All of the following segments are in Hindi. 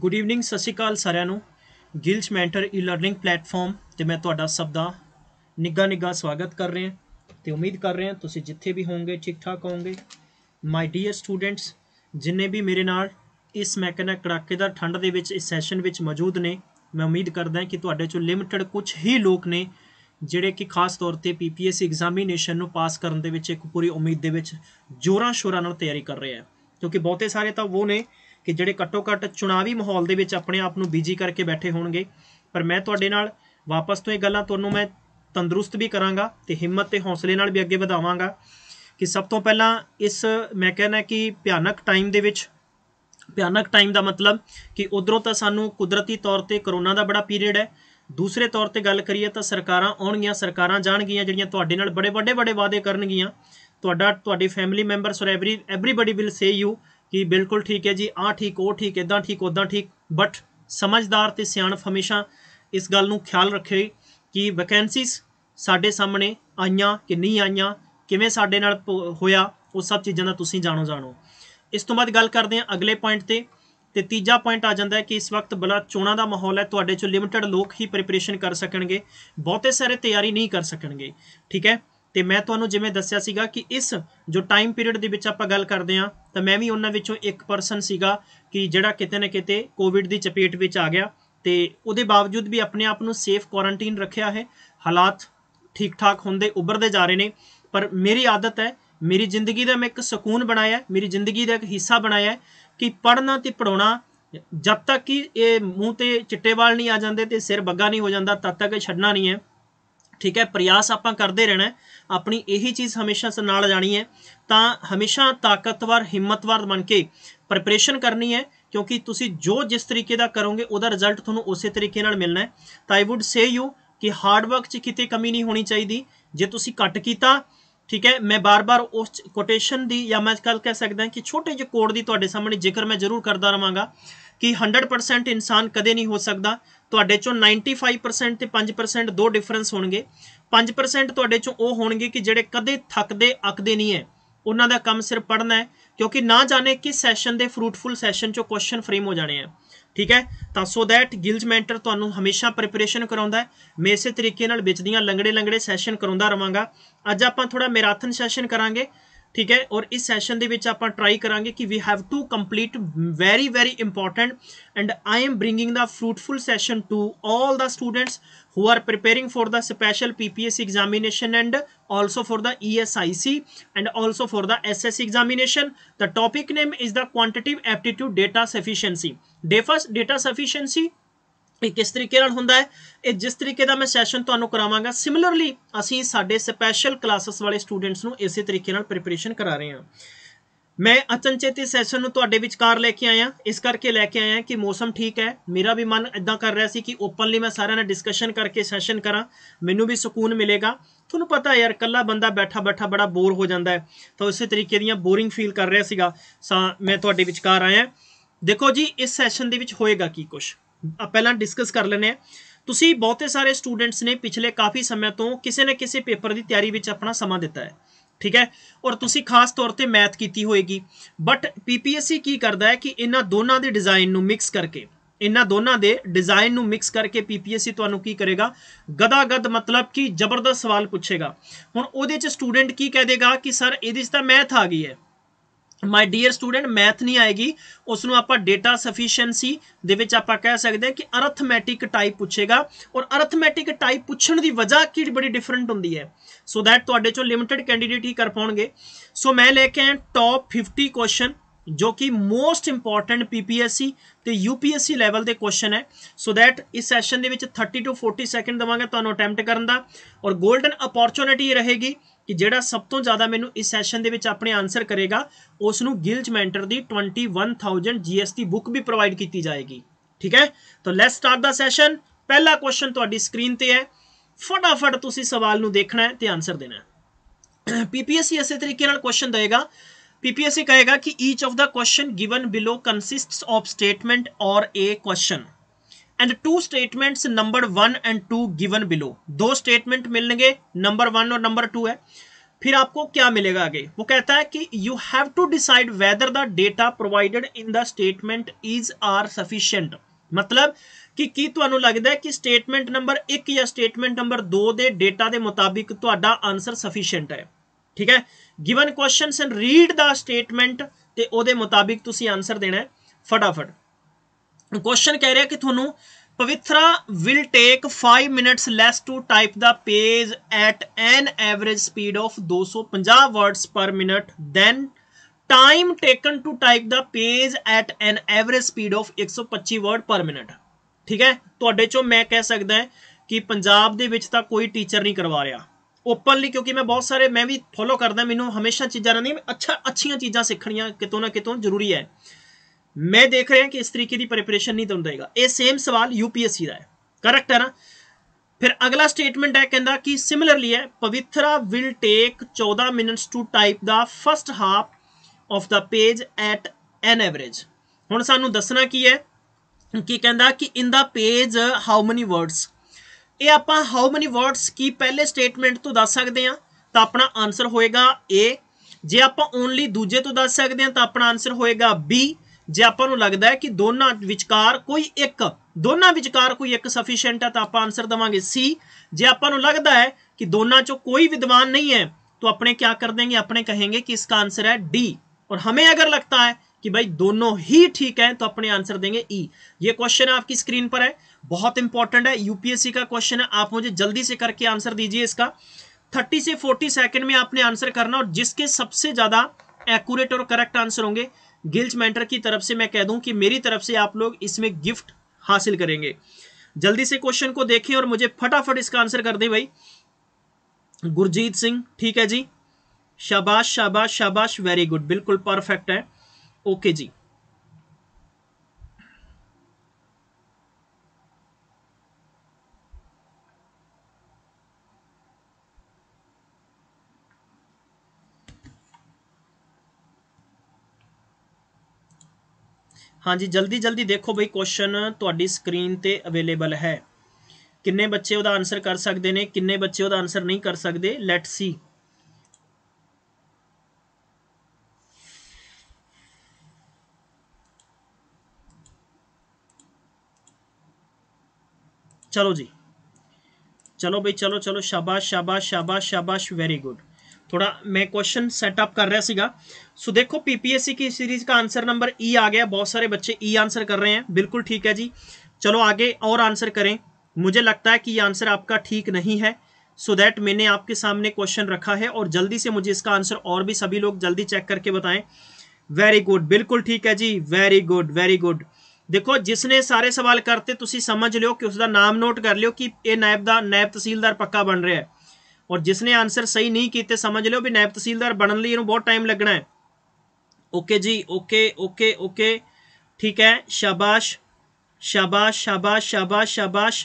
ਗੁੱਡ ਈਵਨਿੰਗ ਸਤਿ ਸ਼੍ਰੀ ਅਕਾਲ ਸਾਰਿਆਂ ਨੂੰ Gills Mentor e learning platform ਤੇ ਮੈਂ ਤੁਹਾਡਾ ਸਭ ਦਾ ਨਿੱਗਾ ਨਿੱਗਾ ਸਵਾਗਤ ਕਰ ਰਿਹਾ ਹਾਂ ਤੇ ਉਮੀਦ ਕਰ ਰਿਹਾ ਹਾਂ ਤੁਸੀਂ ਜਿੱਥੇ ਵੀ ਹੋਵੋਗੇ ਠੀਕ ਠਾਕ ਹੋਵੋਗੇ ਮਾਈ ਡੀਅਰ ਸਟੂਡੈਂਟਸ ਜਿੰਨੇ ਵੀ ਮੇਰੇ ਨਾਲ ਇਸ ਮੈਂ ਕਹਿੰਦਾ ਕੜਾਕੇਦਾਰ ਠੰਡ ਦੇ ਵਿੱਚ ਇਸ ਸੈਸ਼ਨ ਵਿੱਚ ਮੌਜੂਦ ਨੇ ਮੈਂ ਉਮੀਦ ਕਰਦਾ ਹਾਂ ਕਿ ਤੁਹਾਡੇ ਚੋਂ ਲਿਮਟਿਡ ਕੁਝ ਹੀ ਲੋਕ ਨੇ ਜਿਹੜੇ ਕਿ ਖਾਸ ਤੌਰ ਤੇ ਪੀਪੀਐਸ ਐਗਜ਼ਾਮੀਨੇਸ਼ਨ e ਨੂੰ ਪਾਸ ਕਰਨ ਦੇ ਵਿੱਚ ਇੱਕ ਪੂਰੀ ਉਮੀਦ ਦੇ ਵਿੱਚ ਜੋਰਾਂ ਸ਼ੋਰਾਂ ਨਾਲ ਤਿਆਰੀ ਕਰ ਰਹੇ ਆ ਕਿਉਂਕਿ ਬਹੁਤੇ ਸਾਰੇ ਤਾਂ ਉਹ ਨੇ ਕਿ ਜਿਹੜੇ ਘੱਟੋ ਘੱਟ ਚੁਣਾਵੀ ਮਾਹੌਲ ਦੇ ਵਿੱਚ ਆਪਣੇ ਆਪ ਨੂੰ ਬਿਜੀ ਕਰਕੇ ਬੈਠੇ ਹੋਣਗੇ ਪਰ ਮੈਂ ਤੁਹਾਡੇ ਨਾਲ ਵਾਪਸ ਤੋਂ ਇਹ ਗੱਲਾਂ ਤੁਹਾਨੂੰ ਮੈਂ ਤੰਦਰੁਸਤ ਵੀ ਕਰਾਂਗਾ ਤੇ ਹਿੰਮਤ ਤੇ ਹੌਸਲੇ ਨਾਲ ਵੀ ਅੱਗੇ ਵਧਾਵਾਂਗਾ ਕਿ ਸਭ ਤੋਂ ਪਹਿਲਾਂ ਇਸ ਮੈਂ ਕਹਿੰਦਾ ਕਿ ਭਿਆਨਕ ਟਾਈਮ ਦੇ ਵਿੱਚ ਭਿਆਨਕ ਟਾਈਮ ਦਾ ਮਤਲਬ ਕਿ ਉਧਰੋਂ ਤਾਂ ਸਾਨੂੰ ਕੁਦਰਤੀ ਤੌਰ ਤੇ ਕਰੋਨਾ ਦਾ ਬੜਾ ਪੀਰੀਅਡ ਹੈ ਦੂਸਰੇ ਤੌਰ ਤੇ ਗੱਲ ਕਰੀਏ ਤਾਂ ਸਰਕਾਰਾਂ ਆਉਣਗੀਆਂ ਸਰਕਾਰਾਂ ਜਾਣਗੀਆਂ ਜਿਹੜੀਆਂ ਤੁਹਾਡੇ ਨਾਲ ਬੜੇ ਵੱਡੇ ਵੱਡੇ ਵਾਅਦੇ ਕਰਨਗੀਆਂ ਤੁਹਾਡਾ ਤੁਹਾਡੀ family members or every everybody will say you ਕਿ ਬਿਲਕੁਲ ਠੀਕ ਹੈ ਜੀ ਆ ਠੀਕ ਉਹ ਠੀਕ ਇਦਾਂ ਠੀਕ ਉਦਾਂ ਠੀਕ ਬਟ ਸਮਝਦਾਰ ਤੇ ਸਿਆਣਫ ਹਮੇਸ਼ਾ ਇਸ ਗੱਲ ਨੂੰ ਖਿਆਲ ਰੱਖੇ ਕਿ ਵੈਕੈਂਸੀਜ਼ ਸਾਡੇ ਸਾਹਮਣੇ ਆਈਆਂ ਕਿ ਨਹੀਂ ਆਈਆਂ ਕਿਵੇਂ ਸਾਡੇ ਨਾਲ ਹੋਇਆ ਉਹ ਸਭ ਚੀਜ਼ਾਂ ਦਾ ਤੁਸੀਂ ਜਾਣੋ ਜਾਣੋ ਇਸ ਤੋਂ ਬਾਅਦ ਗੱਲ ਕਰਦੇ ਹਾਂ ਅਗਲੇ ਪੁਆਇੰਟ ਤੇ ਤੇ ਤੀਜਾ ਪੁਆਇੰਟ ਆ ਜਾਂਦਾ ਹੈ ਕਿ ਇਸ ਵਕਤ ਬਲਾ ਚੋਣਾਂ ਦਾ ਮਾਹੌਲ ਹੈ ਤੁਹਾਡੇ ਚੋਂ ਲਿਮਟਿਡ ਲੋਕ ਹੀ ਪ੍ਰੀਪਰੇਸ਼ਨ ਕਰ ਸਕਣਗੇ ਬਹੁਤੇ ਸਾਰੇ ਤਿਆਰੀ ਨਹੀਂ ਕਰ ਸਕਣਗੇ ਠੀਕ ਹੈ ਤੇ ਮੈਂ ਤੁਹਾਨੂੰ ਜਿਵੇਂ ਦੱਸਿਆ ਸੀਗਾ ਕਿ ਇਸ ਜੋ ਟਾਈਮ ਪੀਰੀਅਡ ਦੇ ਵਿੱਚ ਆਪਾਂ ਗੱਲ ਕਰਦੇ ਆ ਤਾਂ ਮੈਂ ਵੀ ਉਹਨਾਂ ਵਿੱਚੋਂ ਇੱਕ ਪਰਸਨ ਸੀਗਾ ਕਿ ਜਿਹੜਾ ਕਿਤੇ ਨਾ ਕਿਤੇ ਕੋਵਿਡ ਦੀ ਚਪੇਟ ਵਿੱਚ ਆ ਗਿਆ ਤੇ ਉਹਦੇ ਬਾਵਜੂਦ ਵੀ ਆਪਣੇ ਆਪ ਨੂੰ ਸੇਫ ਕੁਆਰੰਟਾਈਨ ਰੱਖਿਆ ਹੈ ਹਾਲਾਤ ਠੀਕ ਠਾਕ ਹੁੰਦੇ ਉੱਭਰਦੇ ਜਾ ਰਹੇ ਨੇ ਪਰ ਮੇਰੀ ਆਦਤ ਹੈ ਮੇਰੀ ਜ਼ਿੰਦਗੀ ਦਾ ਮੈਂ ਇੱਕ ਸਕੂਨ ਬਣਾਇਆ ਮੇਰੀ ਜ਼ਿੰਦਗੀ ਦਾ ਇੱਕ ਹਿੱਸਾ ਬਣਾਇਆ ਕਿ ਪੜਨਾ ਤੇ ਪੜਾਉਣਾ ਜਦ ਤੱਕ ਕਿ ਇਹ ਮੂੰਹ ਤੇ ਚਿੱਟੇ ਵਾਲ ਨਹੀਂ ਆ ਜਾਂਦੇ ਤੇ ਸਿਰ ਬੱਗਾ ਨਹੀਂ ਹੋ ਜਾਂਦਾ ਤਦ ਤੱਕ ਛੱਡਣਾ ਨਹੀਂ ਹੈ ਠੀਕ ਹੈ ਪ੍ਰਯਾਸ ਆਪਾਂ ਕਰਦੇ ਰਹਿਣਾ ਆਪਣੀ ਇਹੀ ਚੀਜ਼ ਹਮੇਸ਼ਾ ਨਾਲ ਜਾਣੀ ਹੈ ਤਾਂ ਹਮੇਸ਼ਾ ਤਾਕਤਵਰ ਹਿੰਮਤਵਰ ਬਣ ਕੇ ਪ੍ਰੀਪਰੇਸ਼ਨ ਕਰਨੀ ਹੈ ਕਿਉਂਕਿ ਤੁਸੀਂ ਜੋ ਜਿਸ ਤਰੀਕੇ ਦਾ ਕਰੋਗੇ ਉਹਦਾ ਰਿਜ਼ਲਟ ਤੁਹਾਨੂੰ ਉਸੇ ਤਰੀਕੇ ਨਾਲ ਮਿਲਣਾ ਹੈ ਤਾਂ ਆਈ ਊਡ ਸੇ ਯੂ ਕਿ ਹਾਰਡ ਵਰਕ 'ਚ ਕਿਤੇ ਕਮੀ ਨਹੀਂ ਹੋਣੀ ਚਾਹੀਦੀ ਜੇ ਤੁਸੀਂ ਕੱਟ ਕੀਤਾ ਠੀਕ ਹੈ ਮੈਂ ਬਾਰ-ਬਾਰ ਉਸ ਕੋਟੇਸ਼ਨ ਦੀ ਜਾਂ ਮੈਂ ਕੱਲ ਕਹਿ ਸਕਦਾ ਕਿ ਛੋਟੇ ਜਿਹੇ ਕੋਡ ਦੀ ਤੁਹਾਡੇ ਸਾਹਮਣੇ ਜ਼ਿਕਰ ਮੈਂ ਜ਼ਰੂਰ ਕਰਦਾ ਰਵਾਂਗਾ ਕਿ 100% ਇਨਸਾਨ ਕਦੇ ਨਹੀਂ ਹੋ ਸਕਦਾ ਤੁਹਾਡੇ ਚੋਂ 95% ਤੇ 5% ਦੋ ਡਿਫਰੈਂਸ ਹੋਣਗੇ 5% ਤੁਹਾਡੇ ਚੋਂ ਉਹ ਹੋਣਗੇ ਕਿ ਜਿਹੜੇ ਕਦੇ ਥੱਕਦੇ ਅੱਕਦੇ ਨਹੀਂ ਐ ਉਹਨਾਂ ਦਾ ਕੰਮ ਸਿਰਫ ਪੜਨਾ ਹੈ ਕਿਉਂਕਿ ਨਾ ਜਾਣੇ ਕਿ ਸੈਸ਼ਨ ਦੇ ਫਰੂਟਫੁਲ ਸੈਸ਼ਨ ਚੋਂ ਕੁਐਸਚਨ ਫਰੇਮ ਹੋ ਜਾਣੇ ਆ ਠੀਕ ਹੈ ਤਾਂ ਸੋ ਦੈਟ ਗਿਲਜ ਮੈਂਟਰ ਤੁਹਾਨੂੰ ਹਮੇਸ਼ਾ ਪ੍ਰਿਪਰੇਸ਼ਨ ਕਰਾਉਂਦਾ ਹੈ ਮੈਂ ਇਸੇ ਤਰੀਕੇ ਨਾਲ ਵਿੱਚ ਦੀਆਂ ਲੰਗੜੇ ਲੰਗੜੇ ਸੈਸ਼ਨ ਕਰਾਉਂਦਾ ਰਵਾਂਗਾ ਅੱਜ ਆਪਾਂ ਥੋੜਾ ਮੈਰਾਥਨ ਸੈਸ਼ਨ ਕਰਾਂਗੇ ठीक है और इस सैशन के ट्राई करा कि we have to complete very very important and I am bringing the fruitful session to all the students who are preparing for the special P P S examination and also for the E S I C and also for the S S examination the topic name is the quantitative aptitude data sufficiency डेफस डेटा सफिशियंसी ਇਹ ਕਿਸ ਤਰੀਕੇ ਨਾਲ ਹੁੰਦਾ ਹੈ ਇਹ ਜਿਸ ਤਰੀਕੇ ਦਾ ਮੈਂ ਸੈਸ਼ਨ ਤੁਹਾਨੂੰ ਕਰਾਵਾਂਗਾ ਸਿਮਿਲਰਲੀ ਅਸੀਂ ਸਾਡੇ ਸਪੈਸ਼ਲ ਕਲਾਸਸ ਵਾਲੇ ਸਟੂਡੈਂਟਸ ਨੂੰ ਇਸੇ ਤਰੀਕੇ ਨਾਲ ਪ੍ਰੀਪਰੇਸ਼ਨ ਕਰਾ ਰਹੇ ਹਾਂ ਮੈਂ ਅਚਨਚੇਤੀ ਸੈਸ਼ਨ ਨੂੰ ਤੁਹਾਡੇ ਵਿਚਕਾਰ ਲੈ ਕੇ ਆਇਆ ਇਸ ਕਰਕੇ ਲੈ ਕੇ ਆਇਆ ਕਿ ਮੌਸਮ ਠੀਕ ਹੈ ਮੇਰਾ ਵੀ ਮਨ ਇਦਾਂ ਕਰ ਰਿਹਾ ਸੀ ਕਿ ਓਪਨਲੀ ਮੈਂ ਸਾਰਿਆਂ ਨਾਲ ਡਿਸਕਸ਼ਨ ਕਰਕੇ ਸੈਸ਼ਨ ਕਰਾਂ ਮੈਨੂੰ ਵੀ ਸਕੂਨ ਮਿਲੇਗਾ ਤੁਹਾਨੂੰ ਪਤਾ ਯਾਰ ਇਕੱਲਾ ਬੰਦਾ ਬੈਠਾ ਬੈਠਾ ਬੜਾ ਬੋਰ ਹੋ ਜਾਂਦਾ ਹੈ ਤਾਂ ਉਸੇ ਤਰੀਕੇ ਦੀਆਂ ਬੋਰਿੰਗ ਫੀਲ ਕਰ ਰਿਹਾ ਸੀਗਾ ਸਾ ਮੈਂ ਤੁਹਾਡੇ ਵਿਚਕਾਰ ਆਇਆ ਦੇਖੋ ਜੀ ਇਸ ਸੈਸ਼ਨ ਦੇ ਵਿੱਚ ਹੋਏਗਾ ਕੀ ਕੁਝ पहला डिस्कस कर लें तुम बहुते सारे स्टूडेंट्स ने पिछले काफ़ी समय तो किसी न किसी पेपर की तैयारी में अपना समा दिता है ठीक है और तुम खास तौर पर मैथ की होएगी but P P S C की करता है कि इन दोनों के डिज़ाइन मिक्स करके इन दोनों के डिज़ाइन मिक्स करके पी पी एस सी तो करेगा गदा गद मतलब कि जबरदस्त सवाल पूछेगा हूँ वो स्टूडेंट की कह देगा कि सर ये मैथ आ गई है ਮਾਈ ਡੀਅਰ ਸਟੂਡੈਂਟ ਮੈਥ ਨਹੀਂ ਆਏਗੀ ਉਸ ਨੂੰ ਆਪਾਂ ਡੇਟਾ ਸਫੀਸ਼ੀਐਂਸੀ ਦੇ ਵਿੱਚ ਆਪਾਂ ਕਹਿ ਸਕਦੇ ਹਾਂ ਕਿ ਅਰਥਮੈਟਿਕ ਟਾਈਪ ਪੁੱਛੇਗਾ ਔਰ ਅਰਥਮੈਟਿਕ ਟਾਈਪ ਪੁੱਛਣ ਦੀ ਵਜ੍ਹਾ ਕੀ ਬੜੀ ਡਿਫਰੈਂਟ ਹੁੰਦੀ ਹੈ ਸੋ ਥੈਟ ਤੁਹਾਡੇ ਚੋਂ ਲਿਮਿਟਿਡ ਕੈਂਡੀਡੇਟ ਹੀ ਕਰ ਪਾਉਣਗੇ ਸੋ ਮੈਂ ਲੈ ਕੇ ਆਇਆ ਟੌਪ 50 ਕੁਐਸਚਨ जो कि मोस्ट इंपॉर्टेंट पीपीएससी ਤੇ ਯੂਪੀਐਸਸੀ ਲੈਵਲ ਦੇ ਕੁਐਸਚਨ ਹੈ ਸੋ ਥੈਟ ਇਸ ਸੈਸ਼ਨ ਦੇ ਵਿੱਚ 30 ਤੋਂ 40 ਸੈਕਿੰਡ ਦਵਾਂਗਾ ਤੁਹਾਨੂੰ ਅਟੈਂਪਟ ਕਰਨ ਦਾ ਔਰ 골ਡਨ ਅਪੋਰਚੁਨਿਟੀ ਰਹੇਗੀ कि जोड़ा सब तो ज़्यादा मैं इस सैशन के अपने आंसर करेगा उसू गिल्ज मैंटर की twenty one thousand G S T book भी प्रोवाइड की जाएगी ठीक है तो लैस स्टार्ट द सैशन पहला क्वेश्चन थोड़ी तो स्क्रीन पर है फटाफट तुम्हें सवाल को देखना है तो आंसर देना है पी पी एस सी इसे तरीके क्वेश्चन देगा पी पी एस सी कहेगा कि each of the question given below consist of statement और a question and two statement number one and two given below दो स्टेटमेंट मिलेंगे नंबर वन और नंबर टू है फिर आपको क्या मिलेगा आगे वो कहता है कि you have to decide whether the data provided in the statement is are sufficient मतलब कि की तुम्हें लगता है कि स्टेटमेंट नंबर एक या स्टेटमेंट नंबर दो दे डेटा के मुताबिक आंसर सफिशियंट है ठीक है given question read the statement तो मुताबिक आंसर देना है फटाफट क्वेश्चन कह रहा है कि थोनू Pavitra will take five minutes less to type the page at an average speed of दो सौ पाँह words per minute than time taken to type the page at an average speed of एक सौ पच्ची वर्ड पर मिनट ठीक है थोड़े तो चो मैं कह सकता है कि पंजाब के कोई टीचर नहीं करवा रहा ओपनली क्योंकि मैं बहुत सारे मैं भी फॉलो करता मैं हमेशा चीज़ा रही अच्छा अच्छी चीज़ा सीखनिया कितों ना कितों जरूरी है मैं देख रहे हैं कि इस तरीके की प्रिपरेशन नहीं दूँ देगा ये सेम सवाल यूपीएससी का है करेक्ट है ना फिर अगला स्टेटमेंट है कहता कि सिमिलरली है पवित्रा विल टेक चौदह minutes to type the first half of the page at an average हम सू दसना की है कि कहता कि in the page how many words ये आप हाउ मनी वर्ड्स की पहले स्टेटमेंट तो दस सकते हैं तो अपना आंसर होएगा ए जे आप ओनली दूजे तो दस सकते हैं तो अपना आंसर होएगा बी जे आप लगता है कि दोनों ਦੋਨਾਂ कोई एक दोनों ਦੋਨਾਂ कोई एक सफिशियंट है तो आप आंसर देवे सी जे आप लगता है कि दोनों चो कोई विद्वान नहीं है तो अपने क्या कर देंगे अपने कहेंगे कि इसका आंसर है डी और हमें अगर लगता है कि भाई दोनों ही ठीक है तो अपने आंसर देंगे ई ये क्वेश्चन आपकी स्क्रीन पर है बहुत इंपॉर्टेंट है यूपीएससी का क्वेश्चन है आप मुझे जल्दी से करके आंसर दीजिए इसका 30 से 40 सेकंड में आपने आंसर करना और जिसके सबसे ज्यादा एक्यूरेट और करेक्ट आंसर होंगे गिल्च मेंटर की तरफ से मैं कह दूं कि मेरी तरफ से आप लोग इसमें गिफ्ट हासिल करेंगे जल्दी से क्वेश्चन को देखें और मुझे फटाफट इसका आंसर कर दें भाई गुरजीत सिंह ठीक है जी शाबाश शाबाश शाबाश वेरी गुड बिल्कुल परफेक्ट है ओके जी हाँ जी जल्दी जल्दी देखो बी क्वेश्चन थोड़ी तो स्क्रीन पर अवेलेबल है किन्ने बच्चे वह आंसर कर सकते हैं किन्ने बच्चे वह आंसर नहीं कर सकते लैट सी चलो जी चलो भाई चलो चलो शाबाश शाबाश शाबाश शाबाश वेरी गुड थोड़ा मैं क्वेश्चन सेटअप कर रहा सीगा सो देखो पीपीएससी की सीरीज का आंसर नंबर ई आ गया बहुत सारे बच्चे ई e आंसर कर रहे हैं बिल्कुल ठीक है जी चलो आगे और आंसर करें मुझे लगता है कि ये आंसर आपका ठीक नहीं है सो so दैट मैंने आपके सामने क्वेश्चन रखा है और जल्दी से मुझे इसका आंसर और भी सभी लोग जल्दी चेक करके बताएं वेरी गुड बिल्कुल ठीक है जी वेरी गुड वेरी गुड देखो जिसने सारे सवाल करते समझ लियो कि उसका नाम नोट कर ਨੋਟ कि ਲਿਓ ਕਿ ਇਹ ਨਾਇਬ ਦਾ ਨਾਇਬ ਤਹਿਸੀਲਦਾਰ ਪੱਕਾ ਬਣ और जिसने आंसर सही नहीं किए समझ लो भी नैब तहसीलदार बनने ਲਈ ਇਹਨੂੰ ਬਹੁਤ ਟਾਈਮ ਲੱਗਣਾ ਹੈ okay okay okay okay okay ਠੀਕ ਹੈ ਸ਼ਾਬਾਸ਼ शाबाश शाबाश शाबाश शाबाश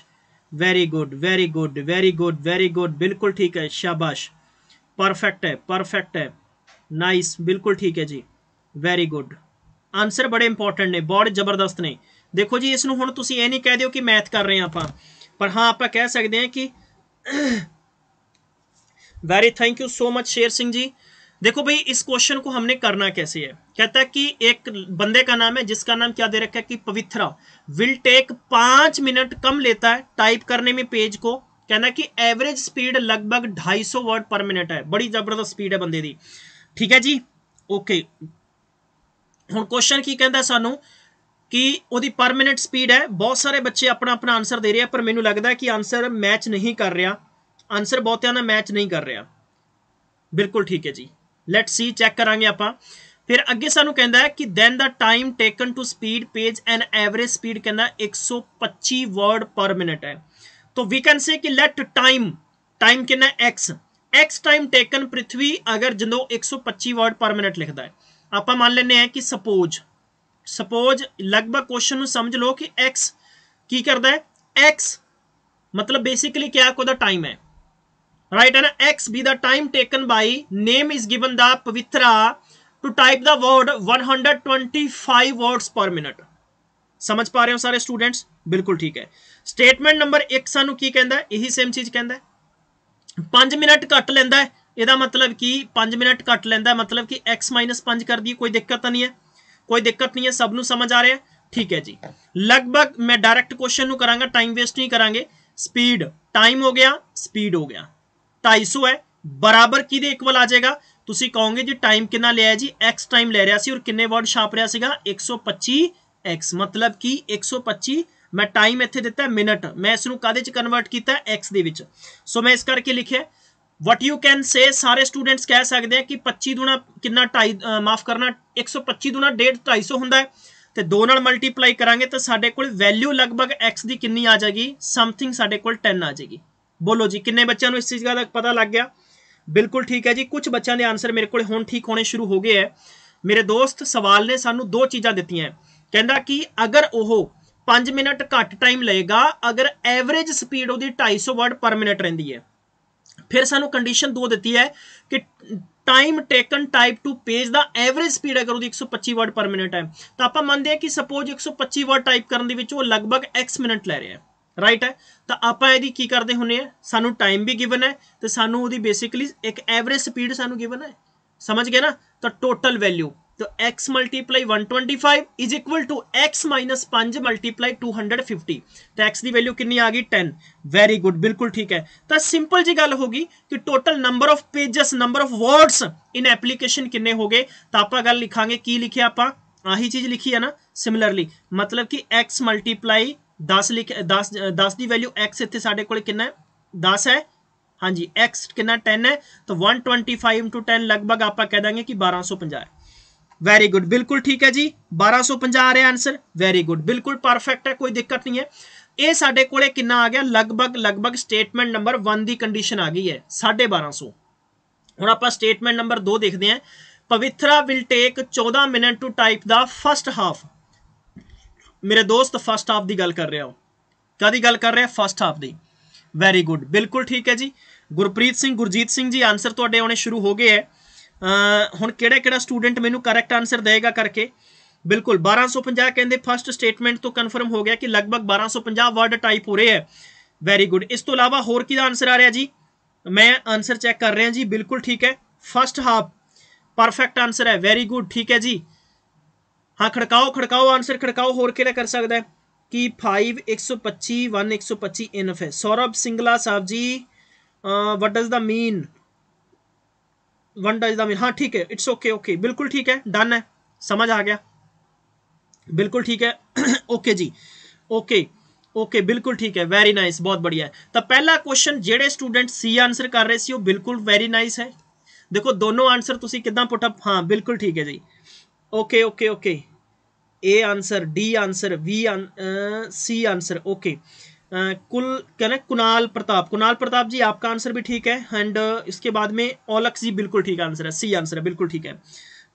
very good very good very good very good बिल्कुल ठीक है शाबाश परफेक्ट है परफेक्ट है नाइस बिल्कुल ठीक है जी वेरी गुड आंसर बड़े इंपॉर्टेंट ने बहुत जबरदस्त ने देखो जी ਇਸ हम ਹੁਣ ਤੁਸੀਂ ਇਹ ਨਹੀਂ ਕਹਿ ਦਿਓ ਕਿ ਮੈਥ ਕਰ ਰਹੇ ਆਪਾਂ ਪਰ ਹਾਂ ਆਪਾਂ ਕਹਿ ਸਕਦੇ ਹਾਂ ਕਿ very thank you so much Sher Singh जी देखो भाई इस क्वेश्चन को हमने करना कैसे है कहता है कि एक बंदे का नाम है जिसका नाम क्या दे रखा है कि पवित्रा विल टेक पांच मिनट कम लेता है टाइप करने में पेज को कहना कि एवरेज स्पीड लगभग 250 वर्ड पर मिनट है बड़ी जबरदस्त स्पीड है बंदे की ठीक है जी ओके ਹੁਣ ਕੁਐਸਚਨ ਕੀ सानू कि ਕਿ पर मिनट स्पीड है बहुत सारे बच्चे अपना अपना आंसर दे रहे हैं पर ਪਰ लगता है कि आंसर मैच नहीं कर रहा आंसर बहुत ज्यादा मैच नहीं कर रहा बिल्कुल ठीक है जी लैट सी चैक करा आप फिर अगे so can the time taken to speed page an average speed कहना एक सौ पच्ची वर्ड पर मिनट है तो वी कैन से कि लैट टाइम टाइम कि एक्स एक्स टाइम टेकन पृथ्वी अगर जो एक सौ पच्ची वर्ड पर मिनट लिखता है आप लें कि सपोज सपोज लगभग क्वेश्चन समझ लो कि एक्स की करता है एक्स मतलब बेसिकली क्या टाइम है राइट है ना X be the time taken by name is given the Pavitra to type the word one five words per minute समझ पा रहे हो सारे स्टूडेंट्स बिल्कुल ठीक है स्टेटमेंट नंबर एक सू की कहें यही सेम चीज कहें पांच मिनट कट लेंदा है यदा मतलब कि पांच मिनट कट लेंदा है मतलब कि एक्स माइनस पांच कर दिए कोई दिक्कत नहीं है कोई दिक्कत नहीं है सबन समझ आ रहा है ठीक है जी लगभग मैं डायरेक्ट क्वेश्चन करा टाइम वेस्ट नहीं करा स्पीड टाइम हो गया स्पीड हो गया ढाई सौ है बराबर कि इक्वल आ जाएगा तुम कहो जी टाइम कि लिया जी एक्स टाइम लै रहा है और किन्ने वर्ड छाप रहा है एक सौ पच्ची एक्स मतलब कि एक सौ पच्ची मैं टाइम इतने दिता मिनट मैं इसको कहदे कन्वर्ट किया एक्स के सो मैं इस करके लिखे वट यू कैन से सारे स्टूडेंट्स कह सकते हैं कि पच्ची दुना कि ढाई माफ करना एक सौ पच्ची दुना डेढ़ ढाई सौ होंगे तो दो मल्टीप्लाई करा तो साढ़े को वैल्यू लगभग एक्स की कि आ जाएगी समथिंग साढ़े को टेन आ जाएगी ਬੋਲੋ ਜੀ ਕਿੰਨੇ ਬੱਚਿਆਂ ਨੂੰ ਇਸ ਚੀਜ਼ ਦਾ ਪਤਾ ਲੱਗ ਗਿਆ ਬਿਲਕੁਲ ਠੀਕ ਹੈ ਜੀ ਕੁਝ ਬੱਚਿਆਂ ਦੇ ਆਨਸਰ ਮੇਰੇ ਕੋਲ ਹੁਣ ਠੀਕ ਹੋਣੇ ਸ਼ੁਰੂ ਹੋ ਗਏ ਹੈ ਮੇਰੇ ਦੋਸਤ ਸਵਾਲ ਨੇ ਸਾਨੂੰ ਦੋ ਚੀਜ਼ਾਂ ਦਿੱਤੀਆਂ ਕਹਿੰਦਾ ਕਿ ਅਗਰ ਉਹ 5 ਮਿੰਟ ਘੱਟ ਟਾਈਮ ਲਏਗਾ ਅਗਰ ਐਵਰੇਜ ਸਪੀਡ ਉਹਦੀ 250 ਵਰਡ ਪਰ ਮਿੰਟ ਰਹਿੰਦੀ ਹੈ ਫਿਰ ਸਾਨੂੰ ਕੰਡੀਸ਼ਨ ਦੋ ਦਿੱਤੀ ਹੈ ਕਿ time taken type to page ਦਾ ਐਵਰੇਜ ਸਪੀਡ ਅਗਰ ਉਹਦੀ 125 ਵਰਡ ਪਰ ਮਿੰਟ ਹੈ ਤਾਂ ਆਪਾਂ ਮੰਨਦੇ ਹਾਂ ਕਿ ਸਪੋਜ਼ 125 ਵਰਡ ਟਾਈਪ ਕਰਨ ਦੇ ਵਿੱਚ ਉਹ ਲਗਭਗ x ਮਿੰਟ ਲੈ ਰਿਹਾ ਹੈ राइट है तो आप करते होंगे सानू टाइम भी गिवन है तो ਗਿਵਨ बेसिकली एक एवरेज स्पीड ਬੇਸਿਕਲੀ गिवन है समझ ਸਾਨੂੰ ना तो टोटल वैल्यू तो X multiply one twenty five is equal to X minus पांच मल्टीप्लाई टू फिफ्टी तो एक्स की वैल्यू कितनी आ गई टेन वेरी गुड बिल्कुल ठीक है तो सिंपल जी गल होगी कि total number of pages number of words in application किन्ने हो गए तो आप गल लिखा की लिखे आप आही चीज लिखी है ना सिमिलरली मतलब कि एक्स मल्टीप्लाई दस लिख दस दस की वैल्यू एक्स इतने साढ़े को दस है हाँ जी एक्स कि टेन है तो one twenty five into ten लगभग आप कह देंगे कि बारह सौ पाँह है वैरी गुड बिल्कुल ठीक है जी बारह सौ पाँह आ रहा आंसर वैरी गुड बिल्कुल परफेक्ट है कोई दिक्कत नहीं है ये साढ़े को आ गया लगभग लगभग स्टेटमेंट नंबर वन की कंडीशन आ गई है साढ़े बारह सौ हम आप स्टेटमेंट नंबर दो देखते हैं पवित्रा विल टेक चौदह minute to type the first half ਮੇਰੇ ਦੋਸਤ ਫਸਟ ਹਾਫ ਦੀ ਗੱਲ ਕਰ ਰਿਹਾ ਹੋ ਕਾਦੀ ਗੱਲ ਕਰ ਰਿਹਾ ਫਸਟ ਹਾਫ ਦੀ ਵੈਰੀ ਗੁੱਡ ਬਿਲਕੁਲ ਠੀਕ ਹੈ ਜੀ ਗੁਰਪ੍ਰੀਤ ਸਿੰਘ ਗੁਰਜੀਤ ਸਿੰਘ ਜੀ ਆਨਸਰ ਤੁਹਾਡੇ ਆਉਣੇ ਸ਼ੁਰੂ ਹੋ ਗਏ ਹੈ ਹੁਣ ਕਿਹੜਾ ਕਿਹੜਾ ਸਟੂਡੈਂਟ ਮੈਨੂੰ ਕਰੈਕਟ ਆਨਸਰ ਦੇਗਾ ਕਰਕੇ ਬਿਲਕੁਲ 1250 ਕਹਿੰਦੇ ਫਸਟ ਸਟੇਟਮੈਂਟ ਤੋਂ ਕਨਫਰਮ ਹੋ ਗਿਆ ਕਿ ਲਗਭਗ 1250 ਵਰਡ ਟਾਈਪ ਹੋ ਰਹੇ ਹੈ ਵੈਰੀ ਗੁੱਡ ਇਸ ਤੋਂ ਇਲਾਵਾ ਹੋਰ ਕੀ ਦਾ ਆਨਸਰ ਆ ਰਿਹਾ ਜੀ ਮੈਂ ਆਨਸਰ ਚੈੱਕ ਕਰ ਰਿਹਾ ਜੀ ਬਿਲਕੁਲ ਠੀਕ ਹੈ ਫਸਟ ਹਾਫ ਪਰਫੈਕਟ ਆਨਸਰ ਹੈ ਵੈਰੀ ਗੁੱਡ ਠੀਕ ਹੈ ਜੀ हाँ खड़काओ खड़काओ आंसर खड़काओ होर कि कर सद कि फाइव एक सौ पच्ची वन एक सौ पच्ची इनफ है सौरभ सिंगला साहब जी what does the mean one does the mean हाँ ठीक है इट्स ओके ओके बिल्कुल ठीक है डन है समझ आ गया बिल्कुल ठीक है ओके जी ओके ओके बिल्कुल ठीक है वेरी नाइस बहुत बढ़िया है तो पहला क्वेश्चन जेडे स्टूडेंट सी आंसर कर रहे थे ਉਹ ਬਿਲਕੁਲ नाइस है देखो दोनों आंसर ਆਨਸਰ ਤੁਸੀਂ पुटअप हाँ ਅਪ ठीक है जी okay okay okay A answer D answer V C answer okay कुल क्या ना कुणाल प्रताप कुणाल प्रताप जी आपका आंसर भी ठीक है एंड uh, इसके बाद में ओलक जी बिल्कुल ठीक आंसर है सी आंसर है बिल्कुल ठीक है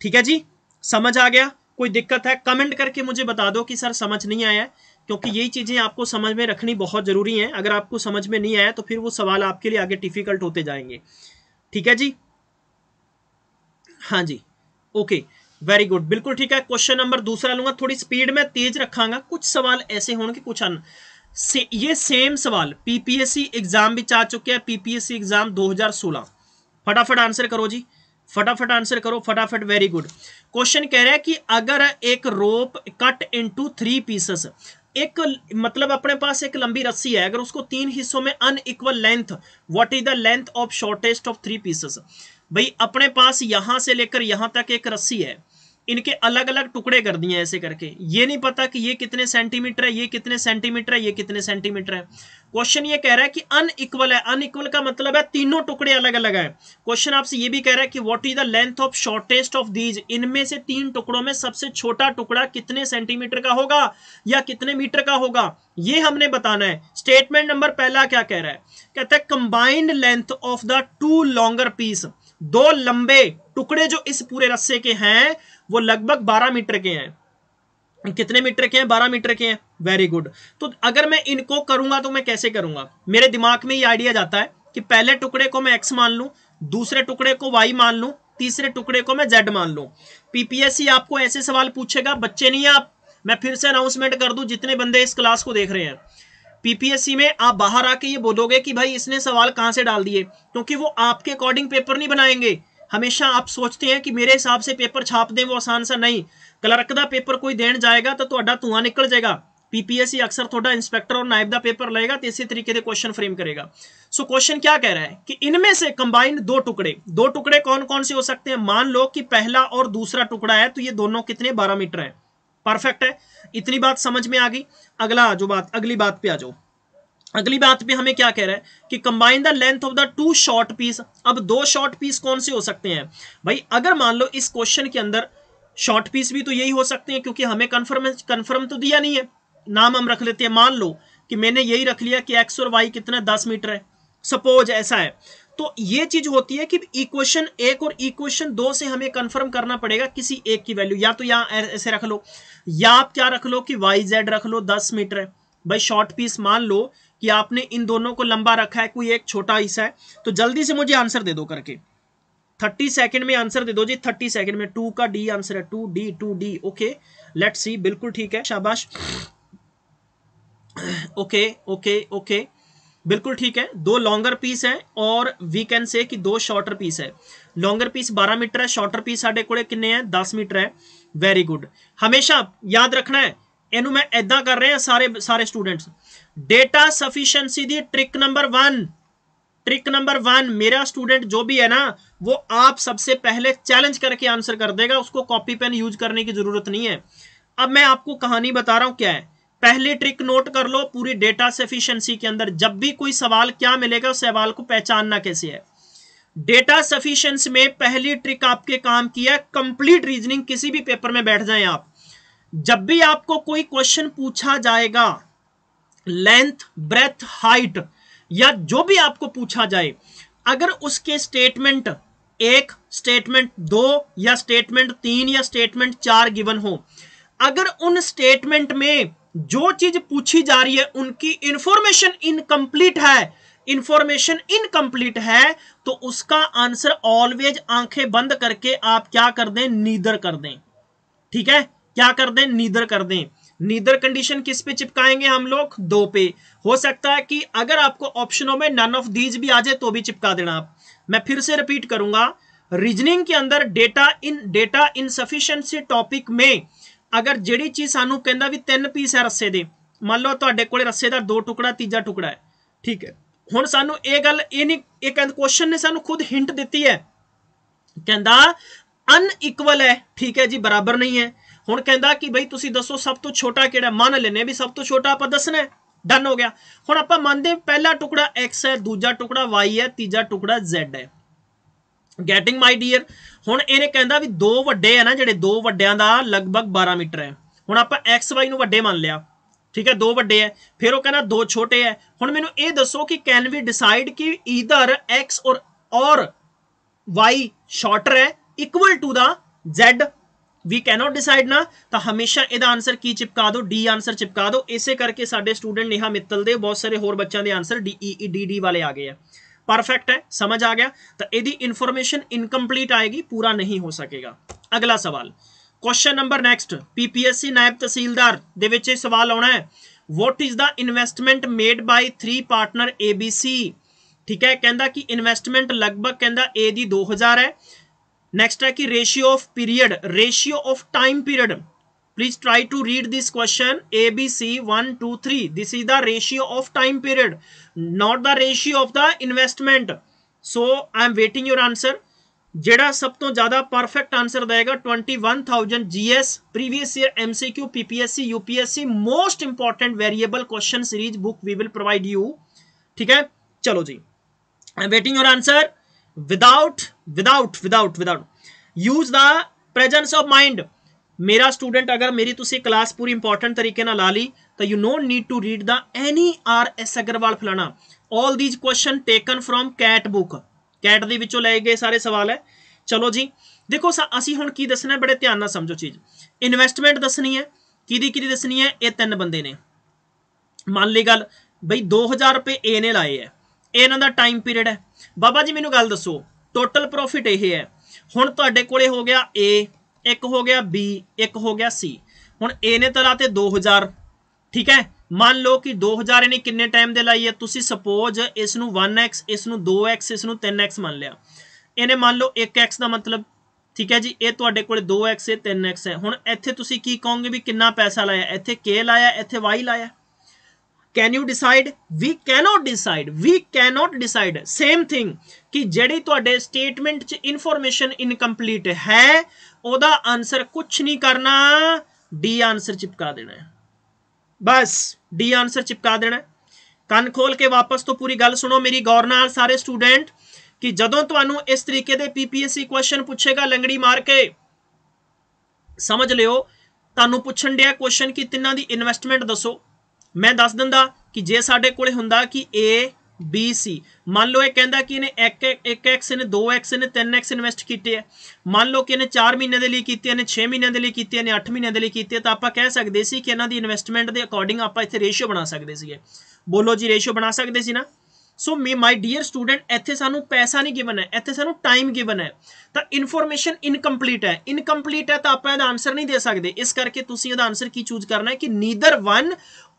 ठीक है जी समझ आ गया कोई दिक्कत है कमेंट करके मुझे बता दो कि सर समझ नहीं आया क्योंकि यही चीज़ें आपको समझ में रखनी बहुत ज़रूरी है अगर आपको समझ में नहीं आया तो फिर वो सवाल आपके लिए आगे डिफ़िकल्ट होते जाएंगे ठीक है जी हाँ जी ओके वेरी गुड बिल्कुल ठीक है क्वेश्चन नंबर दूसरा लूंगा थोड़ी स्पीड में तेज रखांगा कुछ सवाल ऐसे होंगे कुछ अन्य से, ये सेम सवाल पीपीएससी एग्जाम भी चाह चुके हैं पीपीएससी एग्जाम 2016 फटाफट आंसर करो जी फटाफट आंसर करो फटाफट वेरी गुड क्वेश्चन कह रहा है कि अगर एक rope cut into three pieces एक मतलब अपने पास एक लंबी रस्सी है अगर उसको तीन हिस्सों में unequal length what is the length of shortest of three pieces भाई अपने पास यहां से लेकर यहां तक एक रस्सी है इनके अलग अलग टुकड़े कर दिए ऐसे करके ये नहीं पता कि ये कितने सेंटीमीटर है ये कितने सेंटीमीटर है ये कितने सेंटीमीटर है क्वेश्चन ये कह रहा है कि अनइक्वल है अनइक्वल का मतलब है तीनों टुकड़े अलग अलग है क्वेश्चन आपसे ये भी कह रहा है कि what is the length of shortest of these इनमें से तीन टुकड़ों में सबसे छोटा टुकड़ा कितने सेंटीमीटर का होगा या कितने मीटर का होगा ये हमने बताना है स्टेटमेंट नंबर पहला क्या कह रहा है कहता है combined length of the two longer piece दो लंबे टुकड़े जो इस पूरे रस्से के हैं वो लगभग 12 मीटर के हैं कितने मीटर के हैं 12 मीटर के हैं वेरी गुड तो अगर मैं इनको करूंगा तो मैं कैसे करूंगा मेरे दिमाग में ये आइडिया जाता है कि पहले टुकड़े को मैं एक्स मान लू दूसरे टुकड़े को वाई मान लू तीसरे टुकड़े को मैं जेड मान लू पीपीएससी आपको ऐसे सवाल पूछेगा बच्चे नहीं आप मैं फिर से अनाउंसमेंट कर दू जितने बंदे इस क्लास को देख रहे हैं पीपीएससी में आप बाहर आके ये बोलोगे कि भाई इसने सवाल कहां से डाल दिए क्योंकि वो आपके अकॉर्डिंग पेपर नहीं बनाएंगे ਹਮੇਸ਼ਾ ਆਪ ਸੋਚਦੇ ਹੈ ਕਿ ਮੇਰੇ ਹਿਸਾਬ ਸੇ ਪੇਪਰ ਛਾਪ ਦੇ ਉਹ ਆਸਾਨ ਸਾ ਨਹੀਂ ਕਲਰਕ ਦਾ जाएगा ਕੋਈ ਦੇਣ तो ਤਾਂ ਤੁਹਾਡਾ ਧੂਆਂ ਨਿਕਲ ਜਾਏਗਾ पीपीएससी अक्सर थोड़ा इंस्पेक्टर और नायब का पेपर लेगा तो इसी तरीके से क्वेश्चन फ्रेम करेगा सो क्वेश्चन क्या कह रहा है कि इनमें से कंबाइंड दो टुकड़े दो टुकड़े कौन कौन से हो सकते हैं मान लो कि पहला और दूसरा टुकड़ा है तो ये दोनों कितने बारह मीटर है परफेक्ट है इतनी बात समझ में आ गई अगला जो बात अगली बात पे आ जाओ अगली बात पे हमें क्या कह रहा है कि combine the length of the two short piece अब दो शॉर्ट पीस कौन से हो सकते हैं भाई अगर मान लो इस क्वेश्चन के अंदर शॉर्ट पीस भी तो यही हो सकते हैं क्योंकि हमें कंफर्म कंफर्म तो दिया नहीं है नाम हम रख लेते हैं मान लो कि मैंने यही रख लिया कि एक्स और वाई कितना दस मीटर है सपोज ऐसा है तो ये चीज होती है कि इक्वेशन एक और इक्वेशन दो से हमें कंफर्म करना पड़ेगा किसी एक की वैल्यू या तो यहाँ ऐसे रख लो या आप क्या रख लो कि वाई जेड रख लो दस मीटर है भाई शॉर्ट पीस मान लो कि आपने इन दोनों को लंबा रखा है कोई एक छोटा हिस्सा है तो जल्दी से मुझे आंसर दे दो करके थर्टी सेकेंड में आंसर दे दो जी थर्टी सेकेंड में टू का डी आंसर है two D two D okay let's see बिल्कुल ठीक है शाबाश ओके ओके ओके बिल्कुल ठीक है दो लॉन्गर पीस है और वी कैन से कि दो शॉर्टर पीस है लॉन्गर पीस 12 मीटर है शॉर्टर पीस साढ़े कोड़े किन्ने हैं 10 मीटर है वेरी गुड हमेशा याद रखना है इनू मैं ਮੈਂ कर रहे हैं सारे सारे students data sufficiency the trick number one trick number one मेरा स्टूडेंट जो भी है ना वो आप सबसे पहले चैलेंज करके आंसर कर देगा उसको कॉपी पेन यूज करने की जरूरत नहीं है अब मैं आपको कहानी बता रहा हूं क्या है पहली ट्रिक नोट कर लो पूरी डेटा सफिशियंसी के अंदर जब भी कोई सवाल क्या मिलेगा उस सवाल को पहचानना कैसे है डेटा सफिशियंसी में पहली ट्रिक आपके काम किया कंप्लीट रीजनिंग किसी भी पेपर में बैठ जाए आप जब भी आपको कोई क्वेश्चन पूछा जाएगा लेंथ ब्रेथ हाइट या जो भी आपको पूछा जाए अगर उसके स्टेटमेंट एक स्टेटमेंट दो या स्टेटमेंट तीन या स्टेटमेंट चार गिवन हो अगर उन स्टेटमेंट में जो चीज पूछी जा रही है उनकी इंफॉर्मेशन इनकम्प्लीट है इंफॉर्मेशन इनकम्प्लीट है तो उसका आंसर ऑलवेज आंखें बंद करके आप क्या कर दें नीदर कर दें ठीक है क्या कर दें नीदर कर दें नीदर कंडीशन किस पे चिपकाएंगे हम लोग दो पे हो सकता है कि अगर आपको ऑप्शनों में नन ऑफ दीज भी आ जाए तो भी चिपका देना आप मैं फिर से रिपीट करूंगा रीजनिंग के अंदर data in data in sufficiency topic में अगर जेडी चीज सानू कहता पीस है रस्से मान लो थोड़े तो को रस्सेदार दो टुकड़ा तीजा टुकड़ा है ठीक है हूँ सानू ये गल क्वेश्चन ने सू खुद हिंट दी है कहता अनइक्वल है ठीक है जी बराबर नहीं है ਹੁਣ ਕਹਿੰਦਾ ਕਿ ਬਈ ਤੁਸੀਂ ਦੱਸੋ ਸਭ ਤੋਂ ਛੋਟਾ ਕਿਹੜਾ ਮੰਨ ਲੈਨੇ ਵੀ ਸਭ ਤੋਂ ਛੋਟਾ ਆਪਾਂ ਦੱਸਣਾ ਡਨ ਹੋ ਗਿਆ ਹੁਣ ਆਪਾਂ ਮੰਨਦੇ ਪਹਿਲਾ ਟੁਕੜਾ x ਹੈ ਦੂਜਾ ਟੁਕੜਾ y ਹੈ ਤੀਜਾ ਟੁਕੜਾ z ਹੈ ਗੈਟਿੰਗ ਮਾਈ ਡੀਅਰ ਹੁਣ ਇਹਨੇ ਕਹਿੰਦਾ ਵੀ ਦੋ ਵੱਡੇ ਆ ਨਾ ਜਿਹੜੇ ਦੋ ਵੱਡਿਆਂ ਦਾ ਲਗਭਗ 12 ਮੀਟਰ ਹੈ ਹੁਣ ਆਪਾਂ x y ਨੂੰ ਵੱਡੇ ਮੰਨ ਲਿਆ ਠੀਕ ਹੈ ਦੋ ਵੱਡੇ ਐ ਫਿਰ ਉਹ ਕਹਿੰਦਾ ਦੋ ਛੋਟੇ ਐ ਹੁਣ ਮੈਨੂੰ ਇਹ ਦੱਸੋ ਕਿ ਕੈਨ ਵੀ ਡਿਸਾਈਡ ਕਿ either x or or y shorter ਹੈ equal to the z we cannot decide ना तो ਹਮੇਸ਼ਾ ਇਹਦਾ ਆਨਸਰ ਕੀ ਚਿਪਕਾ ਦਿਓ ਡੀ ਆਨਸਰ ਚਿਪਕਾ ਦਿਓ ਇਸੇ ਕਰਕੇ ਸਾਡੇ ਸਟੂਡੈਂਟ ਨੇਹਾ ਮਿੱਤਲ ਦੇ ਬਹੁਤ ਸਾਰੇ ਹੋਰ ਬੱਚਿਆਂ ਦੇ answer D E D D ਵਾਲੇ ਆ ਗਏ ਆ ਪਰਫੈਕਟ ਹੈ ਸਮਝ ਆ ਗਿਆ ਤਾਂ ਇਹਦੀ ਇਨਫੋਰਮੇਸ਼ਨ ਇਨਕੰਪਲੀਟ ਆਏਗੀ ਪੂਰਾ ਨਹੀਂ ਹੋ ਸਕੇਗਾ ਅਗਲਾ ਸਵਾਲ ਕੁਐਸਚਨ ਨੰਬਰ ਨੈਕਸਟ ਪੀਪੀਐਸਸੀ ਨਾਇਬ ਤਹਿਸੀਲਦਾਰ ਦੇ ਵਿੱਚ ਇਹ ਸਵਾਲ ਆਉਣਾ ਹੈ what is the investment made by 3 partner ABC ਠੀਕ ਹੈ ਕਹਿੰਦਾ ਕਿ ਇਨਵੈਸਟਮੈਂਟ ਲਗਭਗ ਕਹਿੰਦਾ A ਦੀ 2000 ਹੈ नेक्स्ट है कि ratio of period ratio of time period please try to read this question A B C one two three this is the ratio of time period not the ratio of the investment so I am waiting your answer जेड़ा सब तो ज्यादा परफेक्ट आंसर देगा twenty one thousand G S previous year Q PPSC UPSC most important variable question series book we will provide you ठीक है चलो जी I am waiting your answer without without without without use the presence of mind मेरा स्टूडेंट अगर मेरी तुसी क्लास पूरी इंपॉर्टेंट तरीके ना ला ली तो you no need to read the any R S Agarwal फलाना all these question taken from CAT book CAT के ਵਿੱਚੋਂ गए सारे सवाल है चलो जी देखो ਦੇਖੋ असी ਹੁਣ की दसना बड़े ध्यान ਨਾਲ समझो चीज ਇਨਵੈਸਟਮੈਂਟ दसनी है कि दसनी है ये तीन बंद ने मान ली गल बई दो हज़ार रुपये ए ने लाए है ਇਹਨਾਂ ਦਾ ਟਾਈਮ ਪੀਰੀਅਡ ਹੈ ਬਾਬਾ ਜੀ ਮੈਨੂੰ ਗੱਲ ਦੱਸੋ ਟੋਟਲ ਪ੍ਰੋਫਿਟ ਇਹ ਹੈ ਹੁਣ ਤੁਹਾਡੇ ਕੋਲੇ ਹੋ ਗਿਆ A ਇੱਕ ਹੋ ਗਿਆ B ਇੱਕ ਹੋ ਗਿਆ C ਹੁਣ A ਨੇ ਤਰ੍ਹਾਂ ਤੇ 2000 ਠੀਕ ਹੈ ਮੰਨ ਲਓ ਕਿ 2000 ਇਹਨੇ ਕਿੰਨੇ ਟਾਈਮ ਦੇ ਲਈ ਹੈ ਤੁਸੀਂ ਸਪੋਜ਼ ਇਸ ਨੂੰ 1x ਇਸ ਨੂੰ 2x ਇਸ ਨੂੰ 3x ਮੰਨ ਲਿਆ ਇਹਨੇ ਮੰਨ ਲਓ 1x ਦਾ ਮਤਲਬ ਠੀਕ ਹੈ ਜੀ ਇਹ ਤੁਹਾਡੇ ਕੋਲੇ 2x ਹੈ 3x ਹੈ ਹੁਣ ਇੱਥੇ ਤੁਸੀਂ ਕੀ ਕਹੋਗੇ ਵੀ ਕਿੰਨਾ ਪੈਸਾ ਲਾਇਆ ਇੱਥੇ k ਲਾਇਆ ਇੱਥੇ y ਲਾਇਆ can you decide we cannot decide we cannot decide same thing कि जड़ी थोड़े स्टेटमेंट च इनफॉर्मेशन इनकम्प्लीट है ओदा आंसर कुछ नहीं करना डी आंसर चिपका देना है बस डी आंसर चिपका देना है कन खोल के वापस तो पूरी गल सुनो मेरी गौर न सारे स्टूडेंट कि जो तू इस तरीके के पीपीएससी क्वेश्चन पूछेगा लंगड़ी मार के समझ लियो तुम पुछन दिया क्वेश्चन कि तिना की इनवैसटमेंट दसो ਮੈਂ ਦੱਸ ਦਿੰਦਾ ਕਿ ਜੇ ਸਾਡੇ ਕੋਲੇ ਹੁੰਦਾ ਕਿ A B C ਮੰਨ ਲਓ ਇਹ ਕਹਿੰਦਾ ਕਿ ਇਹਨੇ 1 1x ਨੇ 2x ਨੇ 3x ਇਨਵੈਸਟ ਕੀਤੇ ਆ ਮੰਨ ਲਓ ਕਿ ਇਹਨੇ 4 ਮਹੀਨੇ ਦੇ ਲਈ ਕੀਤੇ ਨੇ 6 ਮਹੀਨੇ ਦੇ ਲਈ ਕੀਤੇ ਨੇ 8 ਮਹੀਨੇ ਦੇ ਲਈ ਕੀਤੇ ਤਾਂ ਆਪਾਂ ਕਹਿ ਸਕਦੇ ਸੀ ਕਿ ਇਹਨਾਂ ਦੀ ਇਨਵੈਸਟਮੈਂਟ ਦੇ ਅਕੋਰਡਿੰਗ ਆਪਾਂ ਇੱਥੇ ਰੇਸ਼ੀਓ ਬਣਾ ਸਕਦੇ ਸੀਗੇ ਬੋਲੋ ਜੀ ਰੇਸ਼ੀਓ ਬਣਾ ਸਕਦੇ ਸੀ ਨਾ सो मे माई डियर स्टूडेंट एथे सानू पैसा नहीं गिवन है एथे सानू टाइम गिवन है ਤਾਂ ਇਨਫੋਰਮੇਸ਼ਨ ਇਨਕੰਪਲੀਟ ਹੈ ਇਨਕੰਪਲੀਟ ਹੈ ਤਾਂ ਆਪਾਂ ਇਹਦਾ ਆਨਸਰ ਨਹੀਂ ਦੇ ਸਕਦੇ ਇਸ ਕਰਕੇ ਤੁਸੀਂ ਇਹਦਾ ਆਨਸਰ ਕੀ ਚੂਜ਼ ਕਰਨਾ ਹੈ ਕਿ neither one